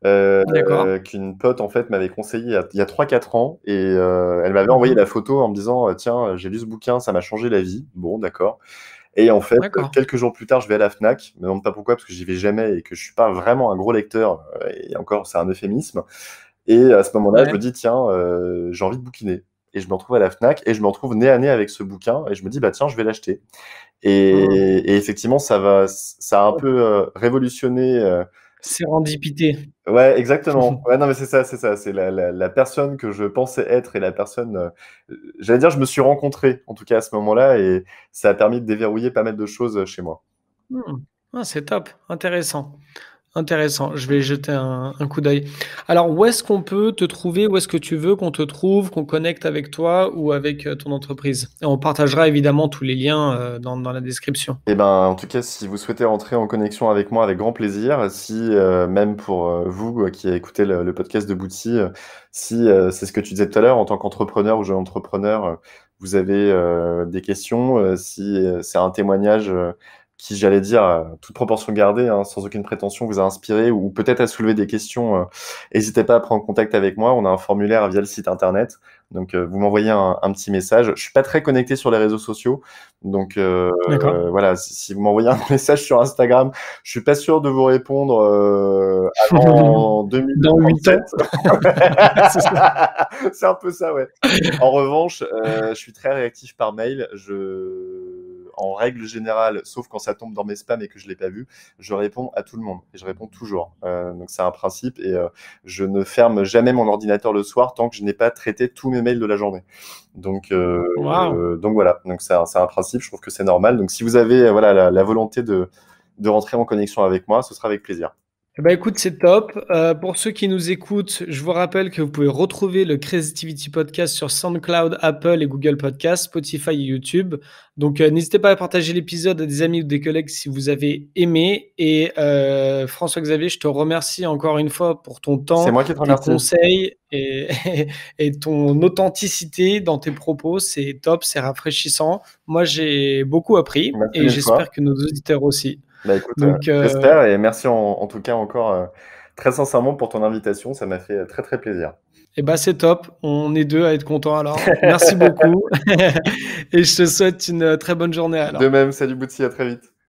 euh, qu'une pote en fait m'avait conseillé il y a, 3-4 ans et euh, elle m'avait envoyé mmh la photo en me disant euh, tiens j'ai lu ce bouquin ça m'a changé la vie bon d'accord et en fait quelques jours plus tard je vais à la Fnac me demande pas pourquoi parce que j'y vais jamais et que je suis pas vraiment un gros lecteur euh, et encore c'est un euphémisme et à ce moment-là je me dis tiens j'ai envie de bouquiner et je me retrouve à la Fnac et je me retrouve nez à nez avec ce bouquin et je me dis bah tiens je vais l'acheter et, mmh et, effectivement ça va ça a un peu révolutionné Sérendipité. Ouais, exactement. Ouais, non, mais c'est ça, c'est ça. C'est la, la, personne que je pensais être et la personne. Euh, j'allais dire, je me suis rencontré, en tout cas à ce moment-là, et ça a permis de déverrouiller pas mal de choses euh, chez moi. Mmh. Ah, c'est top, intéressant. Intéressant, je vais jeter un, coup d'œil. Alors, où est-ce qu'on peut te trouver Où est-ce que tu veux qu'on te trouve, qu'on connecte avec toi ou avec euh, ton entreprise on partagera évidemment tous les liens euh, dans, la description. Et eh ben, en tout cas, si vous souhaitez rentrer en connexion avec moi, avec grand plaisir. Si, euh, même pour vous qui écoutez le, le podcast de Bouti, si c'est ce que tu disais tout à l'heure, en tant qu'entrepreneur ou jeune entrepreneur, vous avez des questions, si c'est un témoignage qui, j'allais dire, euh, toute proportion gardée, hein, sans aucune prétention, vous a inspiré ou peut-être à soulever des questions, euh, n'hésitez pas à prendre contact avec moi. On a un formulaire via le site internet. Donc, euh, vous m'envoyez un, petit message. Je suis pas très connecté sur les réseaux sociaux. Donc, voilà, si, vous m'envoyez un message sur Instagram, je suis pas sûr de vous répondre avant 2027. C'est un peu ça, ouais. En revanche, je suis très réactif par mail. Je en règle générale, sauf quand ça tombe dans mes spams et que je ne l'ai pas vu, je réponds à tout le monde et je réponds toujours. Euh, donc c'est un principe et euh, je ne ferme jamais mon ordinateur le soir tant que je n'ai pas traité tous mes mails de la journée. Donc, euh, voilà, donc c'est un, principe, je trouve que c'est normal. Donc si vous avez voilà, la, la volonté de, de rentrer en connexion avec moi, ce sera avec plaisir. Eh ben, écoute, c'est top. Euh, pour ceux qui nous écoutent, je vous rappelle que vous pouvez retrouver le Creativity Podcast sur SoundCloud, Apple et Google Podcast, Spotify et YouTube. Donc euh, n'hésitez pas à partager l'épisode à des amis ou des collègues si vous avez aimé. Et euh, François-Xavier, je te remercie encore une fois pour ton temps, moi qui te tes conseils et, et, ton authenticité dans tes propos. C'est top, c'est rafraîchissant. Moi, j'ai beaucoup appris et j'espère que nos auditeurs aussi. Bah, écoute, euh, euh, j'espère et merci en, tout cas encore euh, très sincèrement pour ton invitation. Ça m'a fait très très plaisir. et eh bah ben, c'est top. On est deux à être contents alors. Merci beaucoup. et je te souhaite une très bonne journée alors. De même, salut Bouti, à très vite.